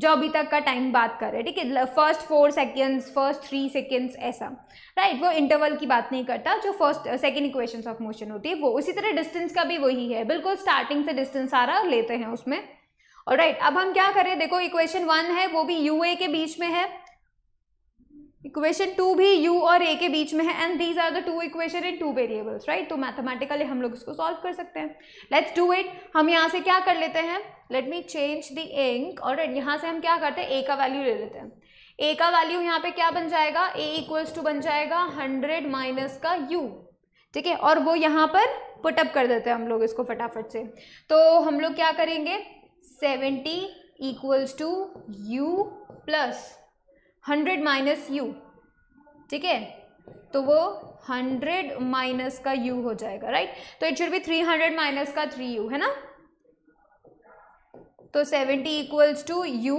जो अभी तक का टाइम बात कर रहे हैं ठीक है first four seconds first three seconds ऐसा राइट वो इंटरवल की बात नहीं करता जो first second equations of motion होती है वो उसी तरह डिस्टेंस का भी वही है बिल्कुल स्टार्टिंग से डिस्टेंस आ रहा लेते हैं उसमें और राइट अब हम क्या करें देखो इक्वेशन वन है वो भी यू के बीच में है इक्वेशन टू भी यू और ए के बीच में है and these are the two equation in two variables right तो मैथमेटिकली हम लोग इसको सॉल्व कर सकते हैं लेट्स डू इट हम यहाँ से क्या कर लेते हैं let me change the ink और यहाँ से हम क्या करते हैं ए का वैल्यू ले लेते हैं ए का वैल्यू यहाँ पे क्या बन जाएगा ए इक्वल्स टू बन जाएगा हंड्रेड माइनस का यू ठीक है और वो यहाँ पर पुटअप कर देते हैं हम लोग इसको फटाफट से तो हम लोग क्या करेंगे seventy equals to you plus hundred minus u ठीक है तो वो हंड्रेड माइनस का यू हो जाएगा राइट तो it should be three hundred minus का थ्री यू है ना तो seventy equals to you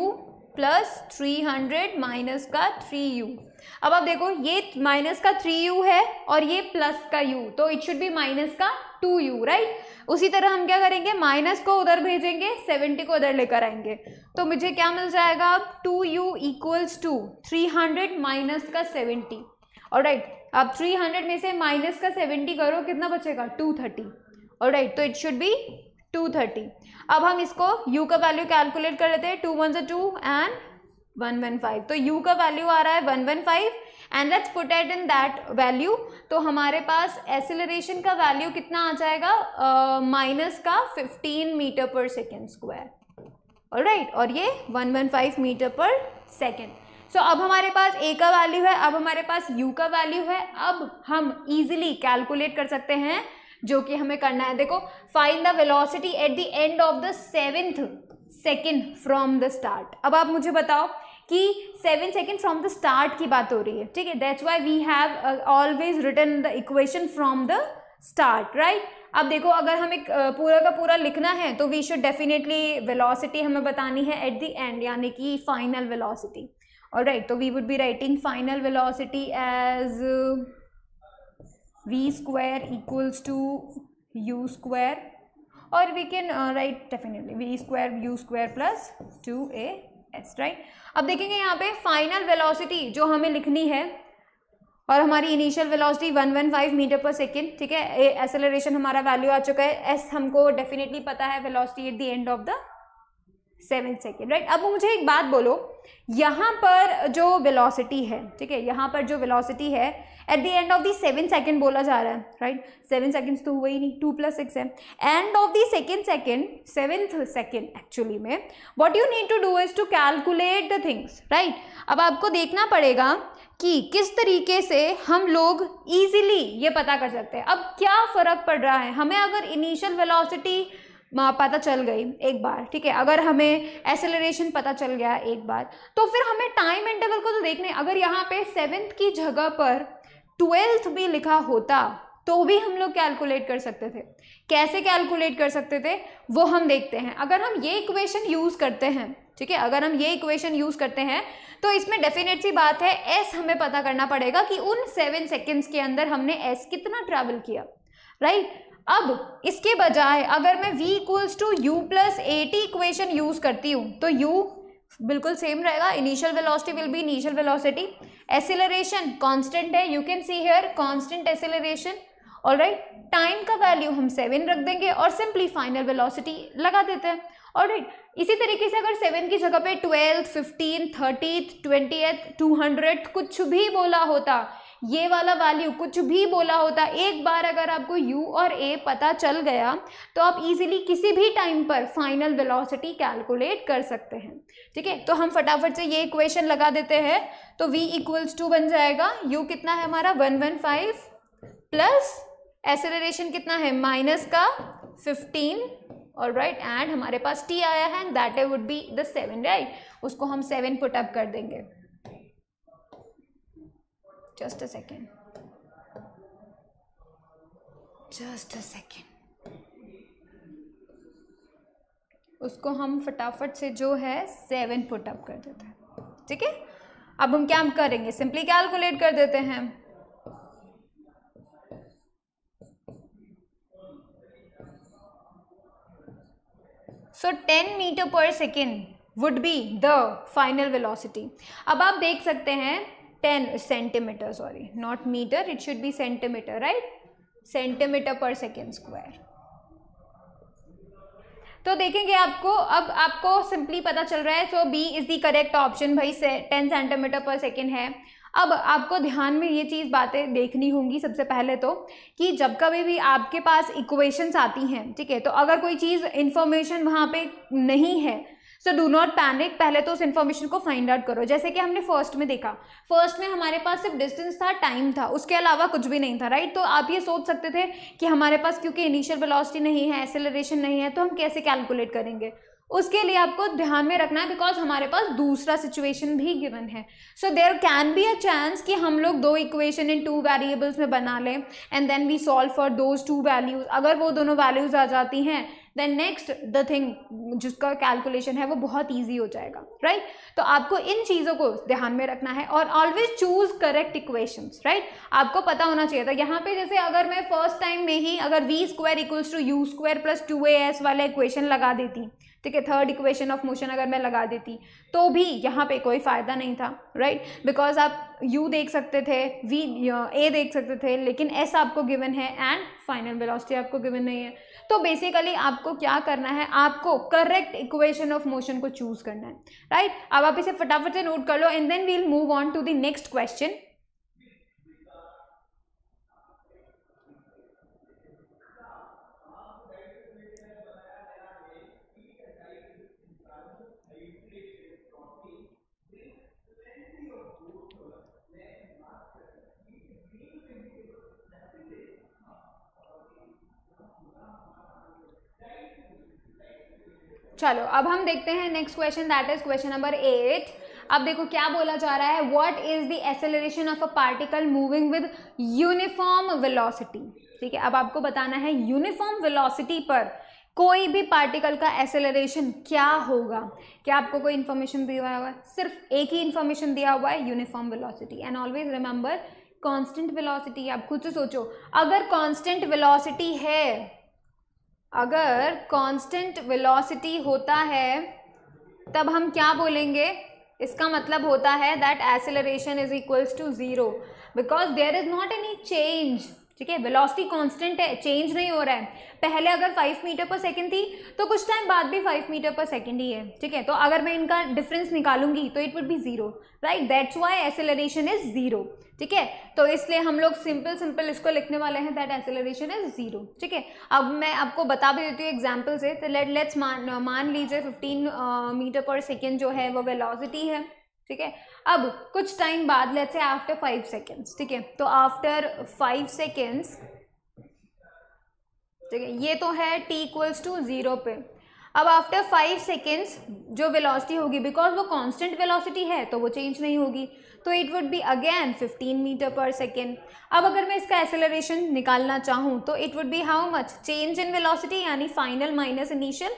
plus three hundred minus का थ्री यू अब आप देखो ये माइनस का थ्री यू है और ये प्लस का यू तो इट शुड बी माइनस का टू यू राइट उसी तरह हम क्या करेंगे माइनस को उधर भेजेंगे सेवेंटी को उधर लेकर आएंगे तो मुझे क्या मिल जाएगा अब two u equals to three hundred minus का सेवेंटी और राइट अब थ्री हंड्रेड में से माइनस का सेवेंटी करो कितना बचेगा टू थर्टी और राइट तो it should be two thirty अब हम इसको यू का वैल्यू कैलकुलेट कर लेते हैं टू वन जो two and one one five तो यू का वैल्यू आ रहा है one one five and let's put eight in that value तो हमारे पास एसिलरेशन का वैल्यू कितना आ जाएगा माइनस uh, का फिफ्टीन मीटर पर सेकेंड स्क्वायर और राइट और ये 115 मीटर पर सेकेंड सो so, अब हमारे पास ए का वैल्यू है अब हमारे पास यू का वैल्यू है अब हम इजिली कैलकुलेट कर सकते हैं जो कि हमें करना है देखो find the velocity at the end of the seventh second from the start अब आप मुझे बताओ कि seven second from the start की बात हो रही है ठीक है that's why we have always written the equation from the start right अब देखो अगर हमें पूरा का पूरा लिखना है तो वी शुड डेफिनेटली वेलोसिटी हमें बतानी है एट द एंड यानी कि फाइनल वेलोसिटी और राइट तो we would be writing final velocity as v square equals to u square और we can write definitely v square u square plus two a s right अब देखेंगे यहाँ पे final velocity जो हमें लिखनी है और हमारी इनिशियल वेलोसिटी 115 मीटर पर सेकेंड ठीक है एसेलरेशन हमारा वैल्यू आ चुका है एस हमको डेफिनेटली पता है velocity at the end of the seven second right अब मुझे एक बात बोलो यहाँ पर जो वेलोसिटी है ठीक है यहाँ पर जो वेलोसिटी है at the end of the seven second बोला जा रहा है राइट सेवन सेकेंड्स तो हुआ ही नहीं टू प्लस सिक्स है end of the second second seventh second actually में what you need to do is to calculate the things right अब आपको देखना पड़ेगा कि किस तरीके से हम लोग ईजिली ये पता कर सकते हैं अब क्या फ़र्क पड़ रहा है हमें अगर इनिशियल वेलोसिटी पता चल गई एक बार ठीक है अगर हमें एसेलरेशन पता चल गया एक बार तो फिर हमें टाइम इंटरवल को तो देखने अगर यहाँ पे सेवेंथ की जगह पर ट्वेल्थ भी लिखा होता तो भी हम लोग कैलकुलेट कर सकते थे कैसे कैलकुलेट कर सकते थे वो हम देखते हैं अगर हम ये इक्वेशन यूज़ करते हैं ठीक है अगर हम ये इक्वेशन यूज़ करते हैं तो इसमें डेफिनेट सी बात है एस हमें पता करना पड़ेगा कि उन सेवन सेकेंड्स के अंदर हमने एस कितना ट्रैवल किया राइट अब इसके बजाय अगर मैं v equals to you plus a t equation use करती हूँ तो u बिल्कुल सेम रहेगा initial velocity will be initial velocity acceleration constant है you can see here constant acceleration और राइट टाइम का वैल्यू हम सेवन रख देंगे और सिंपली फाइनल वेलोसिटी लगा देते हैं और राइट इसी तरीके से अगर सेवन की जगह पे twelfth fifteen thirtieth twentieth two hundred कुछ भी बोला होता ये वाला वैल्यू कुछ भी बोला होता एक बार अगर आपको यू और ए पता चल गया तो आप इजीली किसी भी टाइम पर फाइनल वेलोसिटी कैलकुलेट कर सकते हैं ठीक है तो हम फटाफट से ये इक्वेशन लगा देते हैं तो v इक्वल्स टू बन जाएगा u कितना है हमारा one one five plus acceleration कितना है माइनस का फिफ्टीन और राइट एंड हमारे पास टी आया है that would be the seven right उसको हम सेवन पुट अप कर देंगे just a second just a second उसको हम फटाफट से जो है सेवन पुट अप कर देते हैं ठीक है अब हम क्या हम करेंगे सिंपली कैलकुलेट कर देते हैं सो टेन मीटर पर second would be the final velocity अब आप देख सकते हैं ten centimetre sorry not metre it should be centimetre right centimetre पर सेकेंड स्क्वायर तो देखेंगे आपको अब आपको सिंपली पता चल रहा है so B is the correct option भाई से टेन सेंटीमीटर पर सेकेंड है अब आपको ध्यान में ये चीज़ बातें देखनी होंगी सबसे पहले तो कि जब कभी भी आपके पास इक्वेशंस आती हैं ठीक है तो अगर कोई चीज़ इन्फॉर्मेशन वहाँ पे नहीं है सो डू नॉट पैनिक पहले तो उस इन्फॉर्मेशन को फाइंड आउट करो जैसे कि हमने फर्स्ट में देखा फर्स्ट में हमारे पास सिर्फ डिस्टेंस था टाइम था उसके अलावा कुछ भी नहीं था राइट तो आप ये सोच सकते थे कि हमारे पास क्योंकि इनिशियल वेलोसिटी नहीं है एसेलरेशन नहीं है तो हम कैसे कैलकुलेट करेंगे उसके लिए आपको ध्यान में रखना है बिकॉज हमारे पास दूसरा सिचुएशन भी गिवन है so there can be a chance कि हम लोग दो इक्वेशन इन टू वेरिएबल्स में बना लें and then we solve for those two values अगर वो दोनों वैल्यूज़ आ जाती हैं देन नेक्स्ट द थिंग जिसका कैलकुलेशन है वो बहुत ईजी हो जाएगा राइट right? तो आपको इन चीज़ों को ध्यान में रखना है और always choose correct equations right आपको पता होना चाहिए था यहाँ पे जैसे अगर मैं फर्स्ट टाइम में ही अगर v square equals to u square plus two a s वाला इक्वेशन लगा देती ठीक है थर्ड इक्वेशन ऑफ मोशन अगर मैं लगा देती तो भी यहाँ पे कोई फ़ायदा नहीं था राइट right? बिकॉज आप यू देख सकते थे वी ए देख सकते थे लेकिन एस आपको गिवन है एंड फाइनल वेलोसिटी आपको गिवन नहीं है तो बेसिकली आपको क्या करना है आपको करेक्ट इक्वेशन ऑफ मोशन को चूज़ करना है राइट right? अब आप इसे फटाफट से नोट कर लो and then we'll move on to the next question चलो अब हम देखते हैं next question that is question number eight अब देखो क्या बोला जा रहा है what is the acceleration of a particle moving with uniform velocity ठीक है अब आपको बताना है यूनिफॉर्म वेलोसिटी पर कोई भी पार्टिकल का एसेलरेशन क्या होगा क्या आपको कोई इन्फॉर्मेशन दिया हुआ है सिर्फ एक ही इन्फॉर्मेशन दिया हुआ है uniform velocity and always remember constant velocity आप खुद से सोचो अगर कांस्टेंट वेलोसिटी है अगर कांस्टेंट वेलोसिटी होता है तब हम क्या बोलेंगे इसका मतलब होता है that acceleration is equals to zero because there is not any change ठीक है वेलोसिटी कांस्टेंट है चेंज नहीं हो रहा है पहले अगर फाइव मीटर पर सेकंड थी तो कुछ टाइम बाद भी फाइव मीटर पर सेकंड ही है ठीक है तो अगर मैं इनका डिफरेंस निकालूंगी तो it would be zero right that's why acceleration is zero ठीक है तो इसलिए हम लोग सिंपल सिंपल इसको लिखने वाले हैं दैट एसेलरेशन इज जीरो ठीक है अब मैं आपको बता भी देती हूँ एग्जाम्पल से तो लेट लेट्स मान मान लीजिए फिफ्टीन मीटर पर सेकेंड जो है वो वेलॉसिटी है ठीक है अब कुछ टाइम बाद let's say after five seconds ठीक है तो आफ्टर फाइव सेकेंड्स ठीक है ये तो है टी इक्वल्स टू ज़ीरो पे अब आफ्टर फाइव सेकेंड्स जो वेलोसिटी होगी बिकॉज वो कांस्टेंट वेलोसिटी है तो वो चेंज नहीं होगी तो it would be again 15 metre पर सेकेंड अब अगर मैं इसका एसेलरेशन निकालना चाहूँ तो it would be how much change in velocity यानी फाइनल माइनस इनिशियल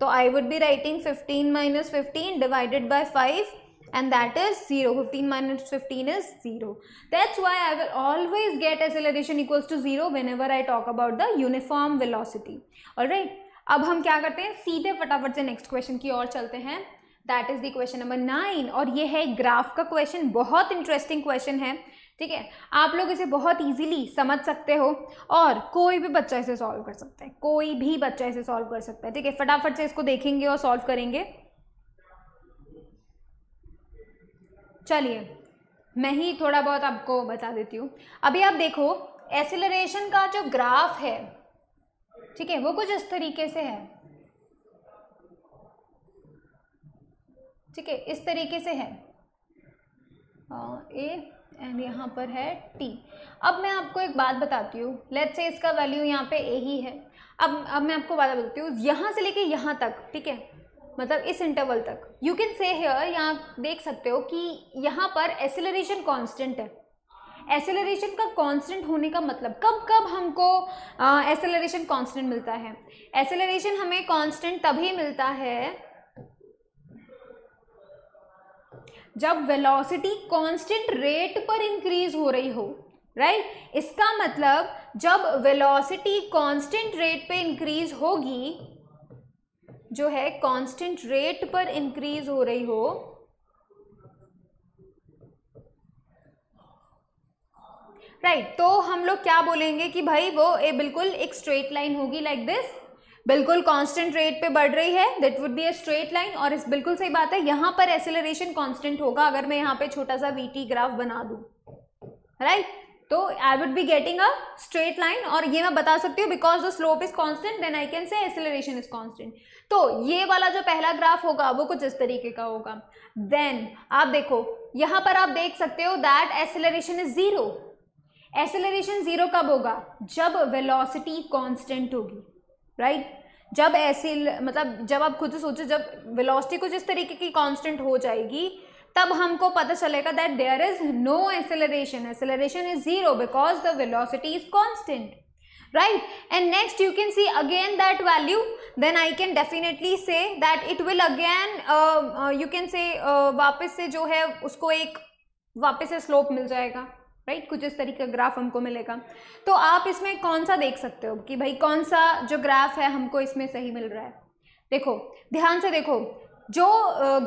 तो I would be writing 15 minus fifteen divided by five and that is 0 15 minus 15 is 0 that's why I will always get acceleration equals to 0 whenever I talk about the uniform velocity right अब हम क्या करते हैं सीधे फटाफट से next question की ओर चलते हैं that is the question number nine और ये है ग्राफ का क्वेश्चन बहुत इंटरेस्टिंग क्वेश्चन है ठीक है आप लोग इसे बहुत इजीली समझ सकते हो और कोई भी बच्चा इसे सॉल्व कर सकता है कोई भी बच्चा इसे सॉल्व कर सकता है ठीक है फटाफट से इसको देखेंगे और सॉल्व करेंगे चलिए मैं ही थोड़ा बहुत आपको बता देती हूँ अभी आप देखो एसिलरेशन का जो ग्राफ है ठीक है वो कुछ इस तरीके से है ठीक है इस तरीके से है ए एंड यहाँ पर है टी अब मैं आपको एक बात बताती हूँ लेट से इसका वैल्यू यहाँ पे ए ही है अब अब मैं आपको बात बताती हूँ यहाँ से लेके यहाँ तक ठीक है मतलब इस इंटरवल तक यू कैन से हेयर यहाँ देख सकते हो कि यहाँ पर एसिलरेशन कांस्टेंट है एसेलरेशन का कांस्टेंट होने का मतलब कब कब हमको एसेलरेशन कांस्टेंट मिलता है एसेलरेशन हमें कांस्टेंट तभी मिलता है जब वेलोसिटी कांस्टेंट रेट पर इंक्रीज हो रही हो राइट right? इसका मतलब जब वेलोसिटी कांस्टेंट रेट पे इंक्रीज होगी जो है कांस्टेंट रेट पर इंक्रीज हो रही हो राइट right, तो हम लोग क्या बोलेंगे कि भाई वो ए बिल्कुल एक स्ट्रेट लाइन होगी लाइक दिस बिल्कुल कांस्टेंट रेट पे बढ़ रही है that would be a straight line और इस बिल्कुल सही बात है यहां पर एसेलरेशन कांस्टेंट होगा अगर मैं यहां पे छोटा सा वीटी ग्राफ बना दू राइट right? तो I would be getting a straight line और ये मैं बता सकती हूँ because the slope is constant then I can say acceleration is constant तो ये वाला जो पहला ग्राफ होगा वो कुछ इस तरीके का होगा देन आप देखो यहां पर आप देख सकते हो that acceleration is zero acceleration zero कब होगा जब वेलोसिटी कांस्टेंट होगी राइट right? जब ऐसे मतलब जब आप खुद से सोचो जब वेलोसिटी कुछ इस तरीके की कांस्टेंट हो जाएगी तब हमको पता चलेगा that there is no acceleration acceleration is zero because the velocity is constant right and next you can see again that value then i can definitely say that it will again uh, uh, you can say uh, wapas से जो है उसको एक वापस से slope मिल जाएगा right right? कुछ इस तरीके का ग्राफ हमको मिलेगा तो आप इसमें कौन सा देख सकते हो कि भाई कौन सा जो ग्राफ है हमको इसमें सही मिल रहा है देखो ध्यान से देखो जो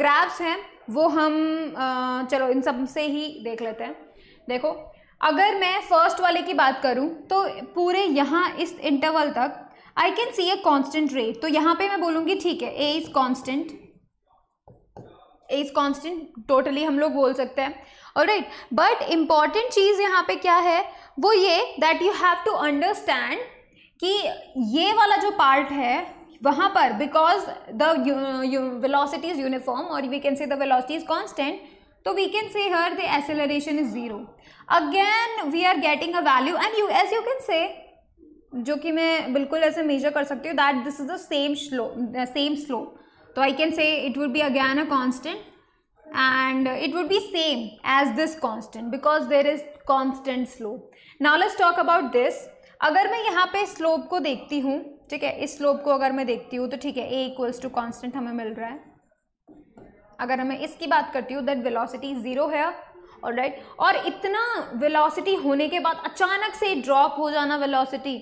ग्राफ्स uh, हैं वो हम uh, चलो इन सब से ही देख लेते हैं देखो अगर मैं फर्स्ट वाले की बात करूं तो पूरे यहाँ इस इंटरवल तक I can see a constant rate तो यहाँ पे मैं बोलूँगी ठीक है a is constant a is constant totally हम लोग बोल सकते हैं और राइट बट इम्पॉर्टेंट चीज़ यहाँ पे क्या है वो ये that you have to understand कि ये वाला जो पार्ट है वहाँ पर because the velocity is uniform और we can say the velocity is constant तो we can say here the acceleration is zero again we are getting a value and you as you can say जो कि मैं बिल्कुल ऐसे major कर सकती हूँ that this is the same slope same slope तो I can say it would be again a constant and it would be same as this constant because there is constant slope Now let's talk about this. अगर मैं यहाँ पे slope को देखती हूँ ठीक है इस स्लोप को अगर मैं देखती हूँ तो ठीक है ए इक्वल्स टू कॉन्स्टेंट हमें मिल रहा है अगर हमें इसकी बात करती हूँ दैट वेलोसिटी ज़ीरो है और राइट और इतना वेलोसिटी होने के बाद अचानक से ड्रॉप हो जाना वेलोसिटी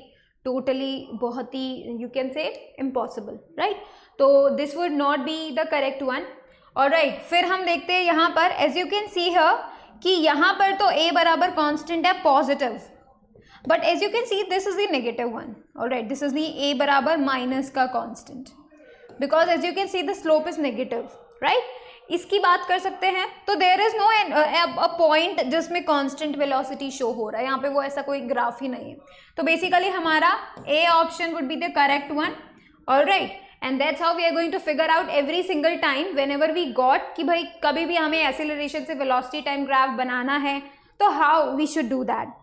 टोटली बहुत ही you can say impossible right तो this would not be the correct one all right फिर हम देखते हैं यहाँ पर as you can see here कि यहाँ पर तो ए बराबर कॉन्स्टेंट है positive but as you can see this is the negative one all right this is the a बराबर माइनस का constant because as you can see the slope is negative right इसकी बात कर सकते हैं तो there is no a point जिसमें constant velocity show हो रहा है यहाँ पे वो ऐसा कोई ग्राफ ही नहीं है तो बेसिकली हमारा a option would be the correct one all right and that's how we are going to figure out every single time whenever we got कि भाई कभी भी हमें एसिलरेशन से वेलोसिटी टाइम ग्राफ बनाना है तो how we should do that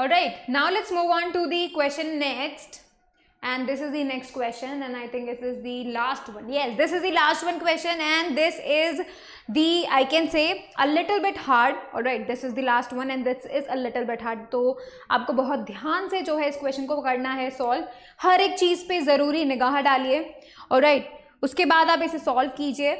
all right now let's move on to the question next. And this is the next question and I think this is the last one. Yes, this is the last one question and this is the, I can say, a little bit hard. all right this is the last one and this is a little bit hard. to aapko bahut dhyan se jo hai is question ko karna hai solve har ek cheez pe zaruri nigah daliye all right uske baad aap ise solve kijiye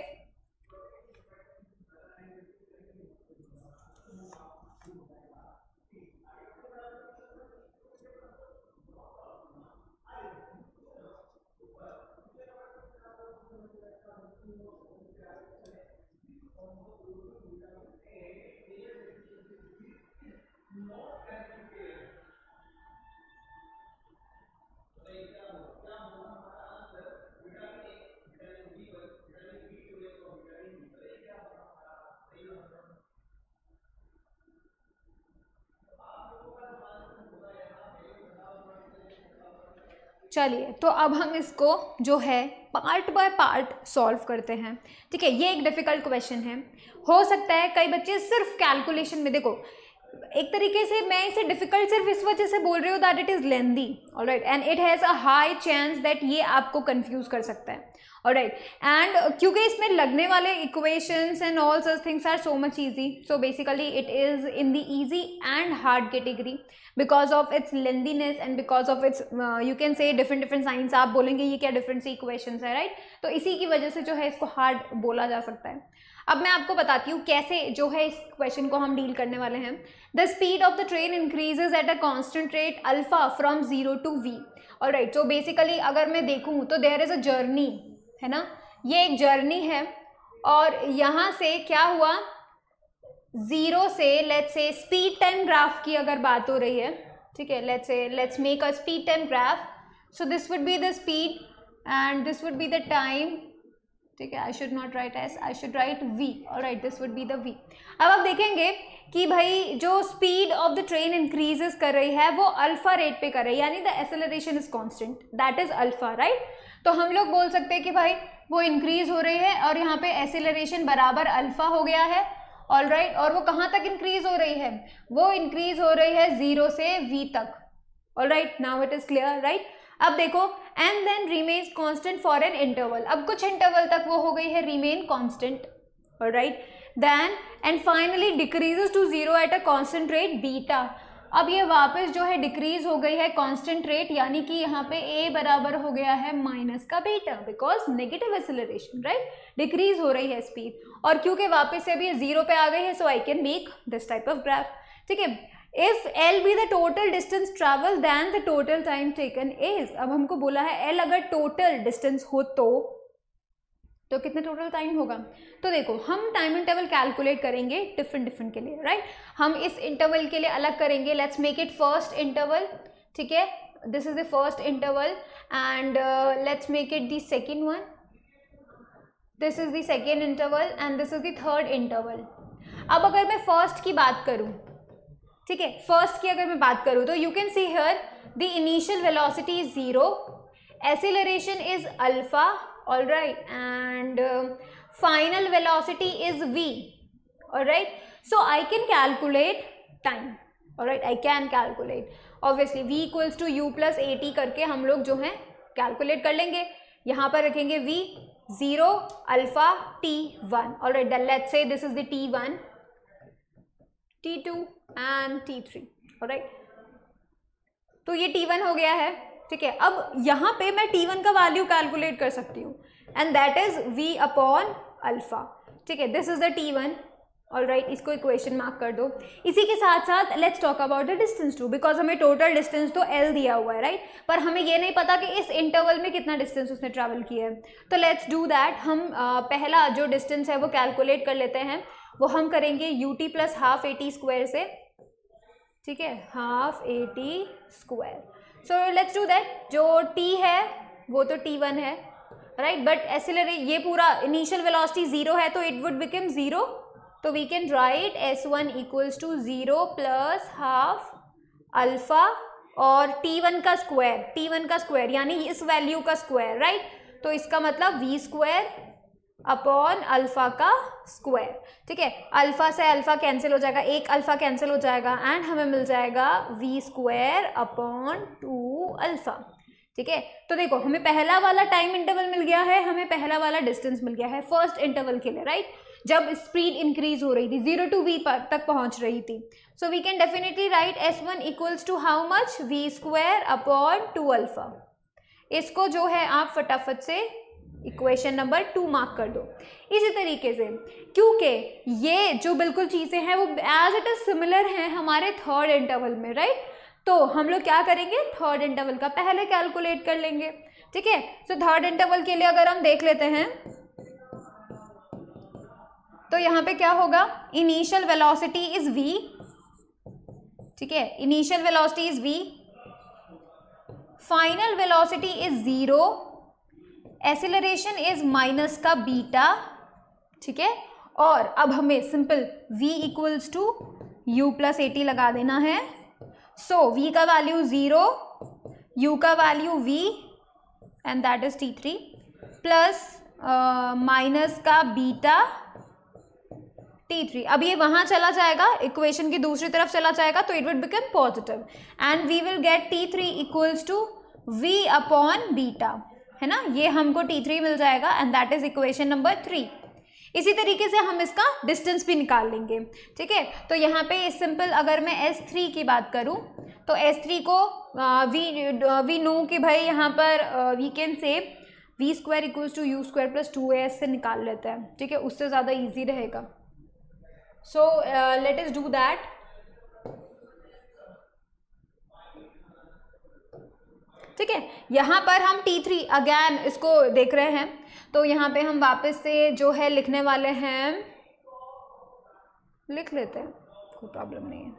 चलिए तो अब हम इसको जो है part by part solve करते हैं ठीक है ये एक डिफ़िकल्ट क्वेश्चन है हो सकता है कई बच्चे सिर्फ कैलकुलेशन में देखो एक तरीके से मैं इसे डिफिकल्ट सिर्फ इस वजह से बोल रही हूँ that it is lengthy all right and it has a high chance that ये आपको कन्फ्यूज कर सकता है और राइट एंड क्योंकि इसमें लगने वाले equations and all such things are so much easy so basically it is in the easy and hard category because of its lengthiness and because of its you can say different different science आप बोलेंगे ये क्या different see equations है right right? तो इसी की वजह से जो है इसको हार्ड बोला जा सकता है अब मैं आपको बताती हूँ कैसे जो है इस क्वेश्चन को हम डील करने वाले हैं the speed of the train increases at a constant rate alpha from zero to v all right so basically अगर मैं देखूँ तो देयर इज़ अ जर्नी है ना ये एक जर्नी है और यहाँ से क्या हुआ ज़ीरो से let's say speed ten graph की अगर बात हो रही है ठीक है let's say let's make a speed ten graph so this would be the speed and this would be the time ठीक है I should not write s I should write v all right this would be the v अब आप देखेंगे कि भाई जो speed of the train increases कर रही है वो अल्फा रेट पे कर रही है यानी the acceleration is constant that is alpha right तो हम लोग बोल सकते हैं कि भाई वो इंक्रीज हो रही है और यहाँ पे एसिलरेशन बराबर अल्फा हो गया है ऑल राइट और वो कहाँ तक इंक्रीज हो रही है वो इंक्रीज हो रही है जीरो से वी तक all right now it is clear right अब देखो and then remains constant for an interval अब कुछ इंटरवल तक वो हो गई है remain constant all right then and finally decreases to zero at a concentrate beta अब ये वापस जो है डिक्रीज हो गई है कांस्टेंट रेट यानी कि यहाँ पे ए बराबर हो गया है माइनस का beta because negative acceleration right decrease हो रही है स्पीड और क्योंकि वापस से अभी ये जीरो पे आ गई है so I can make this type of graph ठीक है if l be the total distance travel then the total time taken is अब हमको बोला है एल अगर टोटल डिस्टेंस हो तो तो कितना टोटल टाइम होगा तो देखो हम टाइम इंटरवल कैलकुलेट करेंगे डिफरेंट डिफरेंट के लिए राइट right? हम इस इंटरवल के लिए अलग करेंगे let's make it first interval ठीक है this is the first interval and let's make it the second one this is the second interval and this is the third interval अब अगर मैं फर्स्ट की बात करूँ ठीक है फर्स्ट की अगर मैं बात करूँ तो you can see here the initial velocity is zero acceleration is alpha all right and uh, final velocity is v all right so i can calculate time all right i can calculate obviously v equals to u plus at करके हम लोग जो है calculate कर लेंगे यहाँ पर रखेंगे v zero alpha t one all right let say this is the t one t two and t three right तो ये टी वन हो गया है ठीक है अब यहाँ पे मैं टी वन का वैल्यू कैलकुलेट कर सकती हूँ and that is v upon alpha ठीक है this is the t one all right इसको इक्वेशन मार्क कर दो इसी के साथ साथ let's talk about the distance too because हमें टोटल डिस्टेंस तो एल दिया हुआ है राइट right? पर हमें ये नहीं पता कि इस इंटरवल में कितना डिस्टेंस उसने ट्रैवल किया है तो लेट्स डू दैट हम आ, पहला जो डिस्टेंस है वो कैलकुलेट कर लेते हैं वो हम करेंगे u T plus half A T square से ठीक है half A T square so let's do that जो टी है वो तो टी वन है राइट बट एसिलरे ये पूरा इनिशियल वेलोसिटी जीरो है तो इट वुड बिकम जीरो तो we can write s one equals to zero plus half alpha और टी वन का स्क्वायर टी वन का स्क्वायर यानी इस वैल्यू का स्क्वायर राइट right? तो इसका मतलब वी स्क्वायर अपॉन अल्फा का स्क्वायर ठीक है अल्फा से अल्फा कैंसिल हो जाएगा एक अल्फा कैंसिल हो जाएगा एंड हमें मिल जाएगा v square upon two alpha ठीक है तो देखो हमें पहला वाला टाइम इंटरवल मिल गया है हमें पहला वाला डिस्टेंस मिल गया है फर्स्ट इंटरवल के लिए राइट जब स्पीड इंक्रीज हो रही थी जीरो टू वी तक पहुंच रही थी so we can definitely write s one equals to how much v square upon two alpha इसको जो है आप फटाफट से इक्वेशन नंबर टू मार्क कर दो इसी तरीके से क्योंकि ये जो बिल्कुल चीज़ें हैं वो एज इट इज़ सिमिलर हैं हमारे थर्ड इंटरवल में राइट तो हम लोग क्या करेंगे थर्ड इंटरवल का पहले कैलकुलेट कर लेंगे ठीक है सो थर्ड इंटरवल के लिए अगर हम देख लेते हैं तो यहां पे क्या होगा इनिशियल वेलोसिटी इज वी ठीक है initial velocity is v final velocity is zero acceleration is minus का बीटा ठीक है और अब हमें simple v equals to you plus t लगा देना है सो so, v का वैल्यू ज़ीरो u का value v and that is t three plus minus का बीटा टी थ्री अब ये वहाँ चला जाएगा इक्वेशन की दूसरी तरफ चला जाएगा तो it would become positive and we will get t three equals to v upon beta है ना ये हमको टी थ्री मिल जाएगा and that is equation number three इसी तरीके से हम इसका डिस्टेंस भी निकाल लेंगे ठीक है तो यहाँ पे सिंपल अगर मैं एस थ्री की बात करूँ तो एस थ्री को वी वी नो कि भाई यहाँ पर we can say v square equals to u square plus two s से निकाल लेते हैं ठीक है उससे ज़्यादा ईजी रहेगा so let is do that ठीक है यहाँ पर हम टी थ्री अगैन इसको देख रहे हैं तो यहाँ पे हम वापस से जो है लिखने वाले हैं लिख लेते हैं कोई प्रॉब्लम नहीं है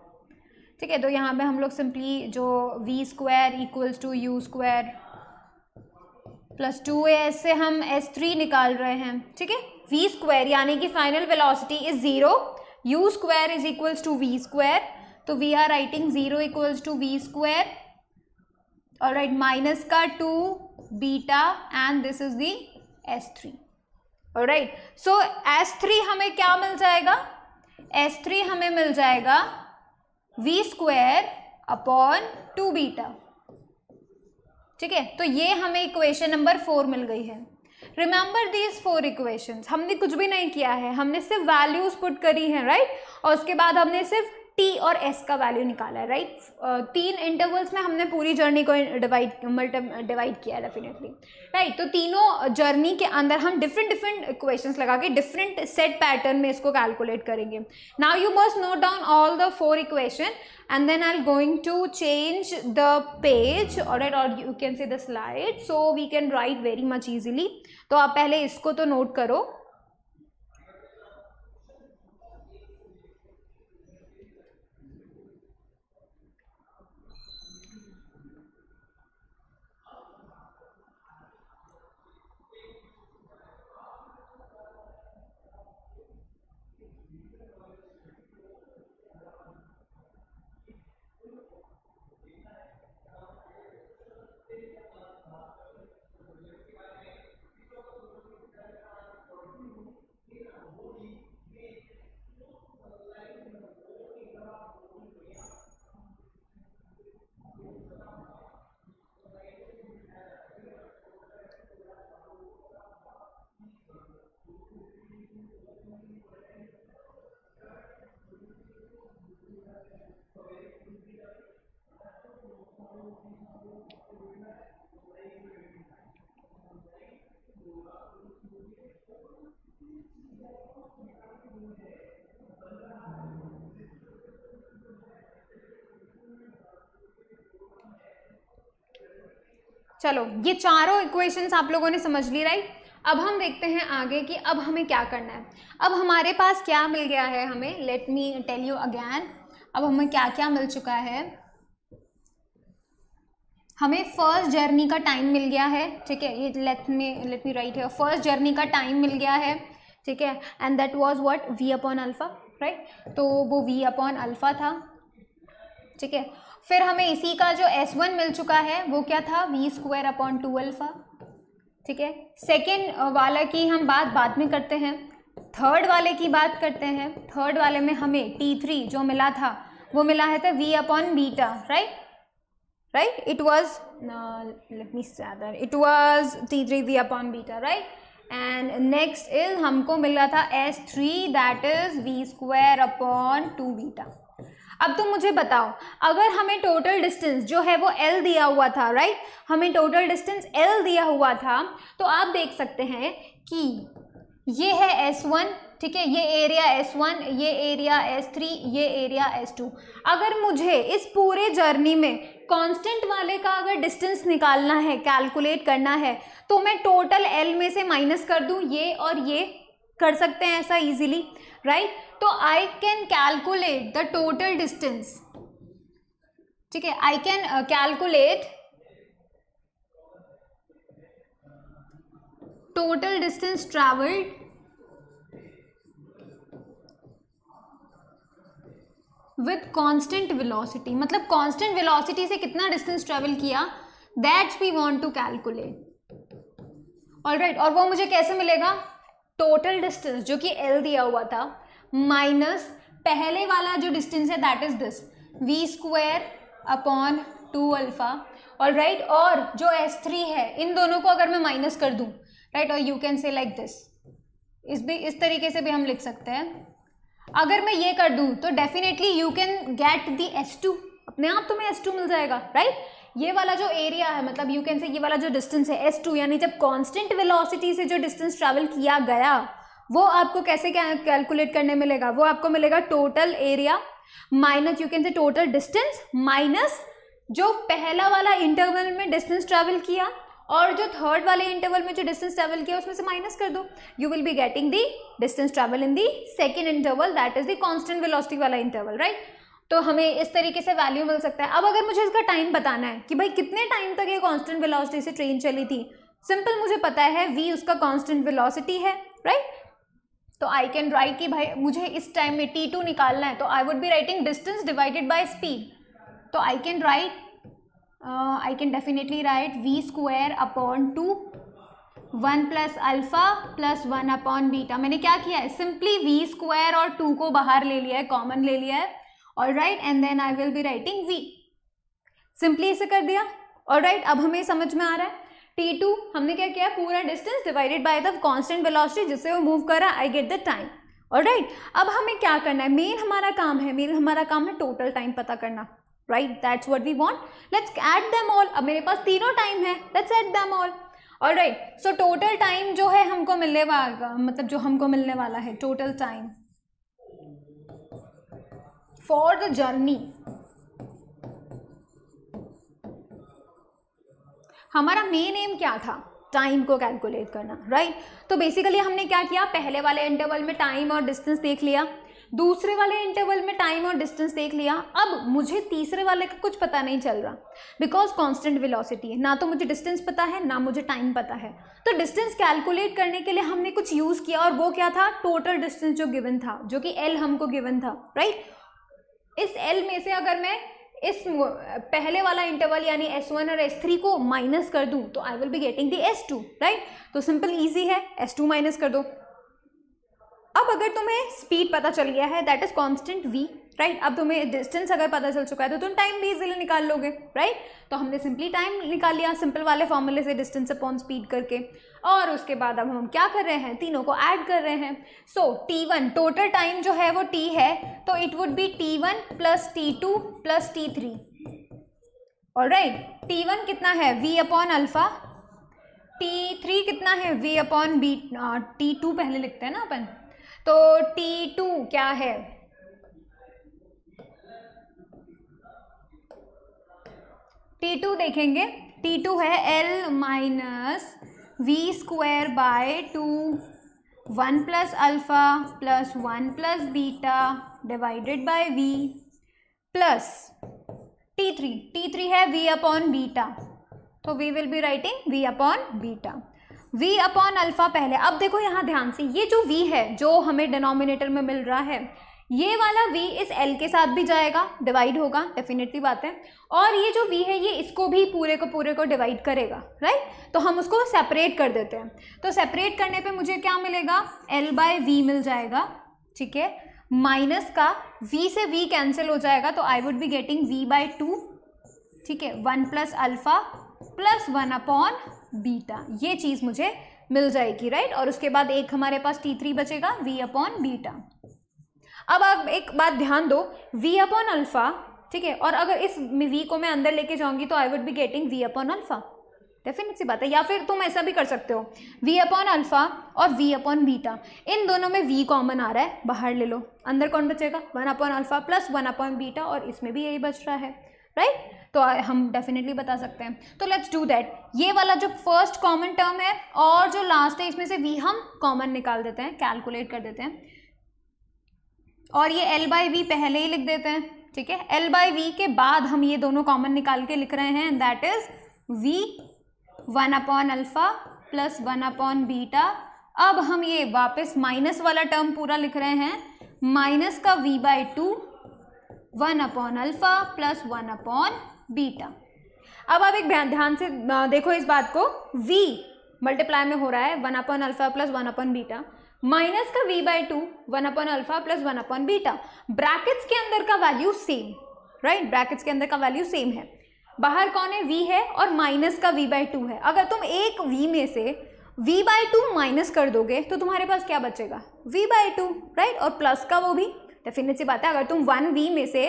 ठीक है तो यहाँ पे हम लोग सिंपली जो v square equals to u square plus two s से हम एस थ्री निकाल रहे हैं ठीक है वी स्क्वायर यानी कि final velocity is zero u square is equals to v square तो we are writing zero equals to v square और राइट माइनस का two beta and this is the s three और right so s three हमें क्या मिल जाएगा s three हमें मिल जाएगा v square upon two beta ठीक है तो ये हमें इक्वेशन नंबर फोर मिल गई है रिमेंबर दीज फोर इक्वेशंस हमने कुछ भी नहीं किया है हमने सिर्फ वैल्यूज पुट करी है राइट और उसके बाद हमने सिर्फ टी और एस का वैल्यू निकाला है राइट right? Uh, तीन इंटरवल्स में हमने पूरी जर्नी को डिवाइड मल्टी डिवाइड किया है डेफिनेटली राइट तो तीनों जर्नी के अंदर हम डिफरेंट डिफरेंट इक्वेशंस लगा के डिफरेंट सेट पैटर्न में इसको कैलकुलेट करेंगे now you must note down all the four equation and I then going to change the page page at all you can see the slide so we can write very much easily तो आप पहले इसको तो note करो चलो ये चारों equations आप लोगों ने समझ ली राइट अब हम देखते हैं आगे कि अब हमें क्या करना है अब हमारे पास क्या मिल गया है हमें let me tell you again अब हमें क्या क्या मिल चुका है हमें फर्स्ट जर्नी का टाइम मिल गया है ठीक है ये let me let me write है फर्स्ट जर्नी का टाइम मिल गया है ठीक है and that was what v upon alpha right तो वो वी अपॉन अल्फ़ा था ठीक है फिर हमें इसी का जो एस वन मिल चुका है वो क्या था v square upon two alpha ठीक है सेकेंड वाला की हम बात बाद में करते हैं थर्ड वाले की बात करते हैं थर्ड वाले में हमें टी थ्री जो मिला था वो मिला है था v upon beta right right it was let me rather it was t three v upon beta right and next is हमको मिला था s three that is v square upon two beta अब तुम मुझे बताओ अगर हमें टोटल डिस्टेंस जो है वो एल दिया हुआ था राइट हमें टोटल डिस्टेंस एल दिया हुआ था तो आप देख सकते हैं कि ये है एस वन ठीक है ये एरिया एस वन ये एरिया एस थ्री ये एरिया एस टू अगर मुझे इस पूरे जर्नी में कांस्टेंट वाले का अगर डिस्टेंस निकालना है कैलकुलेट करना है तो मैं टोटल एल में से माइनस कर दूं ये और ये कर सकते हैं ऐसा इजीली राइट तो I can calculate the total distance ठीक है I can calculate total distance travelled with constant velocity मतलब कॉन्स्टेंट वेलोसिटी से कितना डिस्टेंस ट्रेवल किया that's we want to calculate all right और वो मुझे कैसे मिलेगा टोटल डिस्टेंस जो कि एल दिया हुआ था माइनस पहले वाला जो डिस्टेंस है that is this v square upon two alpha all right और जो एस थ्री है इन दोनों को अगर मैं माइनस कर दूं राइट और you can say like this इस भी इस तरीके से भी हम लिख सकते हैं अगर मैं ये कर दूं तो definitely you can get the s two अपने आप तुम्हें एस टू मिल जाएगा राइट right? ये वाला जो एरिया है मतलब यू कैन से ये वाला जो डिस्टेंस है एस टू यानी जब कॉन्स्टेंट विलोसिटी से जो डिस्टेंस ट्रेवल किया गया वो आपको कैसे कैलकुलेट करने मिलेगा वो आपको मिलेगा total area minus you can say total distance minus जो पहला वाला इंटरवल में डिस्टेंस ट्रैवल किया और जो थर्ड वाले इंटरवल में जो डिस्टेंस ट्रेवल किया उसमें से माइनस कर दो you will be getting the distance travel in the second interval that is the constant velocity वाला इंटरवल राइट तो हमें इस तरीके से वैल्यू मिल सकता है अब अगर मुझे इसका टाइम बताना है कि भाई कितने टाइम तक ये कांस्टेंट वेलोसिटी से ट्रेन चली थी सिंपल मुझे पता है वी उसका कांस्टेंट वेलोसिटी है राइट तो आई कैन राइट कि भाई मुझे इस टाइम में टी टू निकालना है तो I would be writing distance divided by speed तो I can write I can definitely write v square upon two one plus alpha plus one upon beta मैंने क्या किया है सिंपली वी स्क्वायर और two को बाहर ले लिया है कॉमन ले लिया है all right and then I will be writing v simply इसे कर दिया ऑल राइट right, अब हमें समझ में आ रहा है टी टू हमने क्या किया पूरा distance divided by the constant velocity जिससे वो मूव कर करा I get the time all right अब हमें क्या करना है मेन हमारा काम है मेन हमारा काम है टोटल टाइम पता करना right that's what we want let's add them all अब मेरे पास तीनों टाइम है लेट्स ऐड दैम ऑल और राइट सो टोटल टाइम जो है हमको मिलने वाला मतलब जो हमको मिलने वाला है total time for the journey हमारा मेन एम क्या था टाइम को कैलकुलेट करना राइट right? तो बेसिकली हमने क्या किया पहले वाले इंटरवल में टाइम और डिस्टेंस देख लिया दूसरे वाले इंटरवल में टाइम और डिस्टेंस देख लिया अब मुझे तीसरे वाले का कुछ पता नहीं चल रहा बिकॉज कॉन्स्टेंट वेलोसिटी है ना तो मुझे डिस्टेंस पता है ना मुझे टाइम पता है तो डिस्टेंस कैलकुलेट करने के लिए हमने कुछ यूज़ किया और वो क्या था टोटल डिस्टेंस जो गिवन था जो कि एल हमको गिवन था राइट right? इस एल में से अगर मैं इस पहले वाला इंटरवल यानी एस वन और एस थ्री को माइनस कर दूं तो I will be getting the s two right तो सिंपल इजी है एस टू माइनस कर दो अब अगर तुम्हें स्पीड पता चल गया है that is constant v right अब तुम्हें डिस्टेंस अगर पता चल चुका है तो तुम टाइम भी इजीली निकाल लोगे राइट right? तो हमने सिंपली टाइम निकाल लिया सिंपल वाले फॉर्मूले से डिस्टेंस अपॉन स्पीड करके और उसके बाद अब हम क्या कर रहे हैं तीनों को ऐड कर रहे हैं so t one total time जो है वो टी है तो it would be t one plus t two plus t three और राइट टी वन कितना है v upon alpha t three कितना है v upon b t two पहले लिखते हैं ना अपन तो टी टू क्या है टी टू देखेंगे टी टू है l minus v square by two one plus alpha plus one plus beta divided by v plus t three t three है वी अपॉन बीटा तो we will be writing v upon beta v upon alpha पहले अब देखो यहाँ ध्यान से ये जो वी है जो हमें डिनोमिनेटर में मिल रहा है ये वाला v इस l के साथ भी जाएगा डिवाइड होगा डेफिनेटली बात है और ये जो v है ये इसको भी पूरे को पूरे को डिवाइड करेगा राइट तो हम उसको सेपरेट कर देते हैं तो सेपरेट करने पे मुझे क्या मिलेगा l बाय वी मिल जाएगा ठीक है माइनस का v से v कैंसिल हो जाएगा तो I would be getting v by two ठीक है one plus alpha plus one upon beta ये चीज़ मुझे मिल जाएगी राइट और उसके बाद एक हमारे पास टी थ्री बचेगा वी अपॉन बीटा अब आप एक बात ध्यान दो v अपॉन अल्फा ठीक है और अगर इस v को मैं अंदर लेके जाऊंगी तो I would be getting v upon alpha definite सी बात है या फिर तुम ऐसा भी कर सकते हो v अपॉन अल्फा और v अपॉन बीटा इन दोनों में v कॉमन आ रहा है बाहर ले लो अंदर कौन बचेगा one upon alpha plus one upon beta और इसमें भी यही बच रहा है राइट right? तो हम डेफिनेटली बता सकते हैं तो लेट्स डू दैट ये वाला जो फर्स्ट कॉमन टर्म है और जो लास्ट है इसमें से वी हम कॉमन निकाल देते हैं कैलकुलेट कर देते हैं और ये एल बाई वी पहले ही लिख देते हैं ठीक है एल बाई वी के बाद हम ये दोनों कॉमन निकाल के लिख रहे हैं that is v one upon alpha plus one upon beta अब हम ये वापस माइनस वाला टर्म पूरा लिख रहे हैं माइनस का v by two one upon alpha plus one upon beta अब आप एक ध्यान से देखो इस बात को v मल्टीप्लाई में हो रहा है one upon alpha plus one upon beta minus का v by two one upon alpha plus one upon beta brackets के अंदर का वैल्यू सेम राइट ब्रैकेट्स के अंदर का वैल्यू सेम है बाहर कौन है वी है और माइनस का वी बाई टू है अगर तुम एक वी में से वी बाई टू माइनस कर दोगे तो तुम्हारे पास क्या बचेगा वी बाई टू राइट और प्लस का वो भी डेफिनेट सी बात है अगर तुम वन वी में से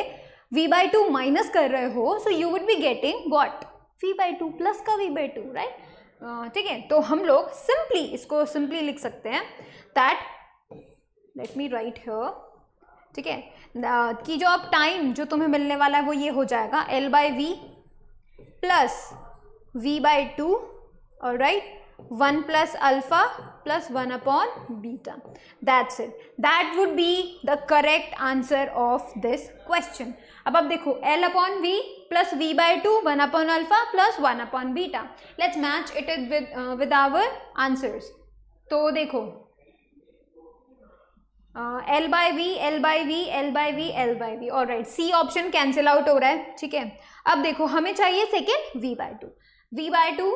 वी बाई टू माइनस कर रहे हो so you would be getting what v by two plus का वी बाई टू राइट ठीक है तो हम लोग सिंपली इसको सिंपली लिख सकते हैं that let me write here ठीक है कि जो अब टाइम जो तुम्हें मिलने वाला है वो ये हो जाएगा l by v plus v by two और right one plus alpha plus one upon beta that's it that would be the correct answer of this question अब अब देखो l upon v plus v by two one upon alpha plus one upon beta let's match it is with with our answers तो देखो l by v l by v l by v l by we all right C option cancel out हो रहा है ठीक है अब देखो हमें चाहिए second v by two v by two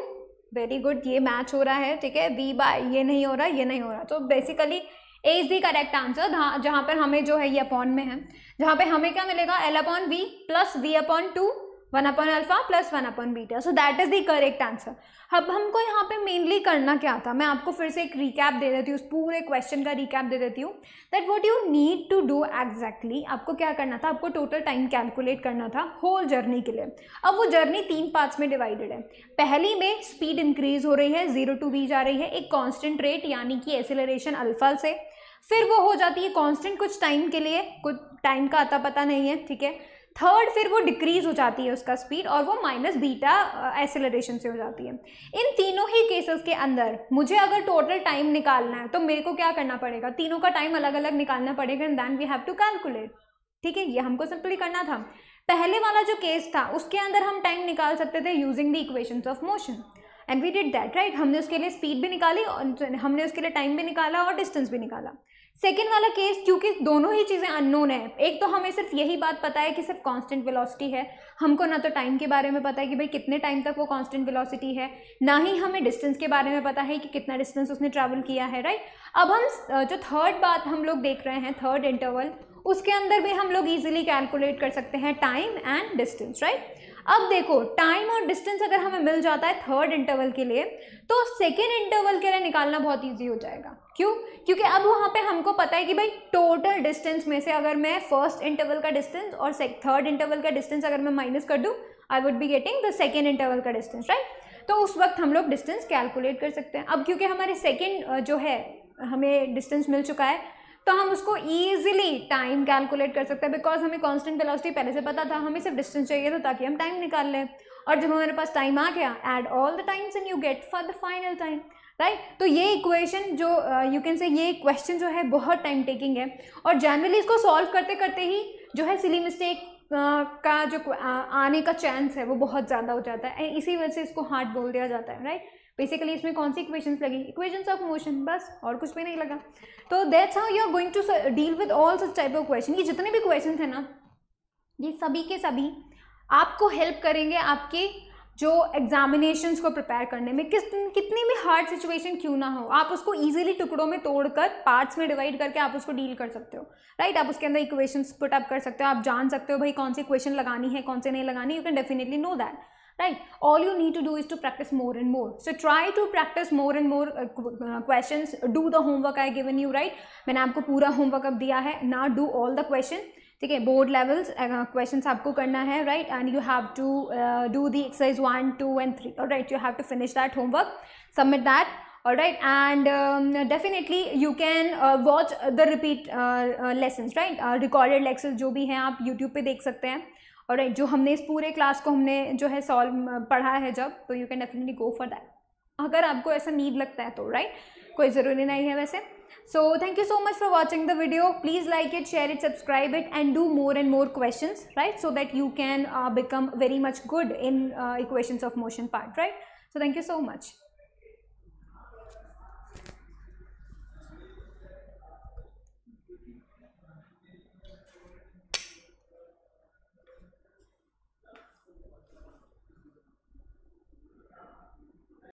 very good ये मैच हो रहा है ठीक है वी बाय ये नहीं हो रहा ये नहीं हो रहा तो basically A is the correct answer जहाँ पर हमें जो है ये अपॉन में है जहाँ पे हमें क्या मिलेगा l upon v plus v upon two one upon alpha plus one upon beta so that is the correct answer अब हमको यहाँ पे मेनली करना क्या था मैं आपको फिर से एक रिकैप दे देती हूँ उस पूरे क्वेश्चन का रिकैप दे देती हूँ that what you need to do exactly आपको क्या करना था आपको टोटल टाइम कैलकुलेट करना था होल जर्नी के लिए अब वो जर्नी तीन पार्ट्स में डिवाइडेड है पहली में स्पीड इंक्रीज हो रही है जीरो टू बी जा रही है एक कॉन्स्टेंट रेट यानी कि एसिलरेशन अल्फा से फिर वो हो जाती है कॉन्स्टेंट कुछ टाइम के लिए कुछ टाइम का आता पता नहीं है ठीक है थर्ड फिर वो डिक्रीज हो जाती है उसका स्पीड और वो माइनस बीटा एसेलरेशन से हो जाती है इन तीनों ही केसेस के अंदर मुझे अगर टोटल टाइम निकालना है तो मेरे को क्या करना पड़ेगा तीनों का टाइम अलग अलग निकालना पड़ेगा and then we have to calculate ठीक है ये हमको सिंपली करना था पहले वाला जो केस था उसके अंदर हम टाइम निकाल सकते थे using the equation of motion and we did that right हमने उसके लिए स्पीड भी निकाली और हमने उसके लिए टाइम भी निकाला और डिस्टेंस भी निकाला सेकेंड वाला केस क्योंकि दोनों ही चीज़ें अननोन है एक तो हमें सिर्फ यही बात पता है कि सिर्फ कांस्टेंट वेलोसिटी है हमको ना तो टाइम के बारे में पता है कि भाई कितने टाइम तक वो कांस्टेंट वेलोसिटी है ना ही हमें डिस्टेंस के बारे में पता है कि कितना डिस्टेंस उसने ट्रैवल किया है राइट अब हम जो थर्ड बात हम लोग देख रहे हैं थर्ड इंटरवल उसके अंदर भी हम लोग ईजिली कैलकुलेट कर सकते हैं टाइम एंड डिस्टेंस राइट अब देखो टाइम और डिस्टेंस अगर हमें मिल जाता है थर्ड इंटरवल के लिए तो सेकेंड इंटरवल के लिए निकालना बहुत ईजी हो जाएगा क्यों क्योंकि अब वहाँ पे हमको पता है कि भाई टोटल डिस्टेंस में से अगर मैं फर्स्ट इंटरवल का डिस्टेंस और थर्ड इंटरवल का डिस्टेंस अगर मैं माइनस कर दूँ I would be getting the second interval का डिस्टेंस राइट तो उस वक्त हम लोग डिस्टेंस कैलकुलेट कर सकते हैं अब क्योंकि हमारे सेकेंड जो है हमें डिस्टेंस मिल चुका है तो हम उसको ईजिली टाइम कैलकुलेट कर सकते हैं बिकॉज हमें कॉन्स्टेंट वेलोसिटी पहले से पता था हमें सिर्फ डिस्टेंस चाहिए था ताकि हम टाइम निकाल लें और जब हमारे पास टाइम आ गया add all the times and you get for the final time right right? तो ये इक्वेशन जो यू कैन से ये क्वेश्चन जो है बहुत टाइम टेकिंग है और जनरली इसको सॉल्व करते करते ही जो है सिली मिस्टेक uh, का जो uh, आने का चांस है वो बहुत ज़्यादा हो जाता है इसी वजह से इसको हार्ड बोल दिया जाता है राइट right? बेसिकली इसमें कौन सी इक्वेशन लगी इक्वेशंस ऑफ मोशन बस और कुछ भी नहीं लगा तो that's how you are going to deal with all such type of question ये जितने भी क्वेश्चन है ना ये सभी के सभी आपको हेल्प करेंगे आपके जो एग्जामिनेशन को प्रिपेयर करने में किस कितनी भी हार्ड सिचुएशन क्यों ना हो आप उसको ईजिली टुकड़ों में तोड़कर पार्ट्स में डिवाइड करके आप उसको डील कर सकते हो राइट right? आप उसके अंदर इक्वेशंस पुट अप कर सकते हो आप जान सकते हो भाई कौन सी इक्वेशन लगानी है कौन से नहीं लगानी you can definitely know that right all you need to do is to practice more and more so try to practice more and more uh, questions do the homework i given you right maine aapko pura homework ab diya hai now do all the question ठीक है board levels question आपको करना है right and you have to do the exercise one two and three और right you have to finish that homework submit that all right and um, definitely you can uh, watch the repeat uh, uh, lessons right uh, recorded lectures जो भी हैं आप YouTube पे देख सकते हैं और जो हमने इस पूरे क्लास को हमने जो है सॉल्व पढ़ा है जब तो you can definitely go for that अगर आपको ऐसा नीड लगता है तो राइट कोई ज़रूरी नहीं है वैसे so thank you so much for watching the video please like it share it subscribe it and do more and more question right so that you can become very much good in equations of motion part right so thank you so much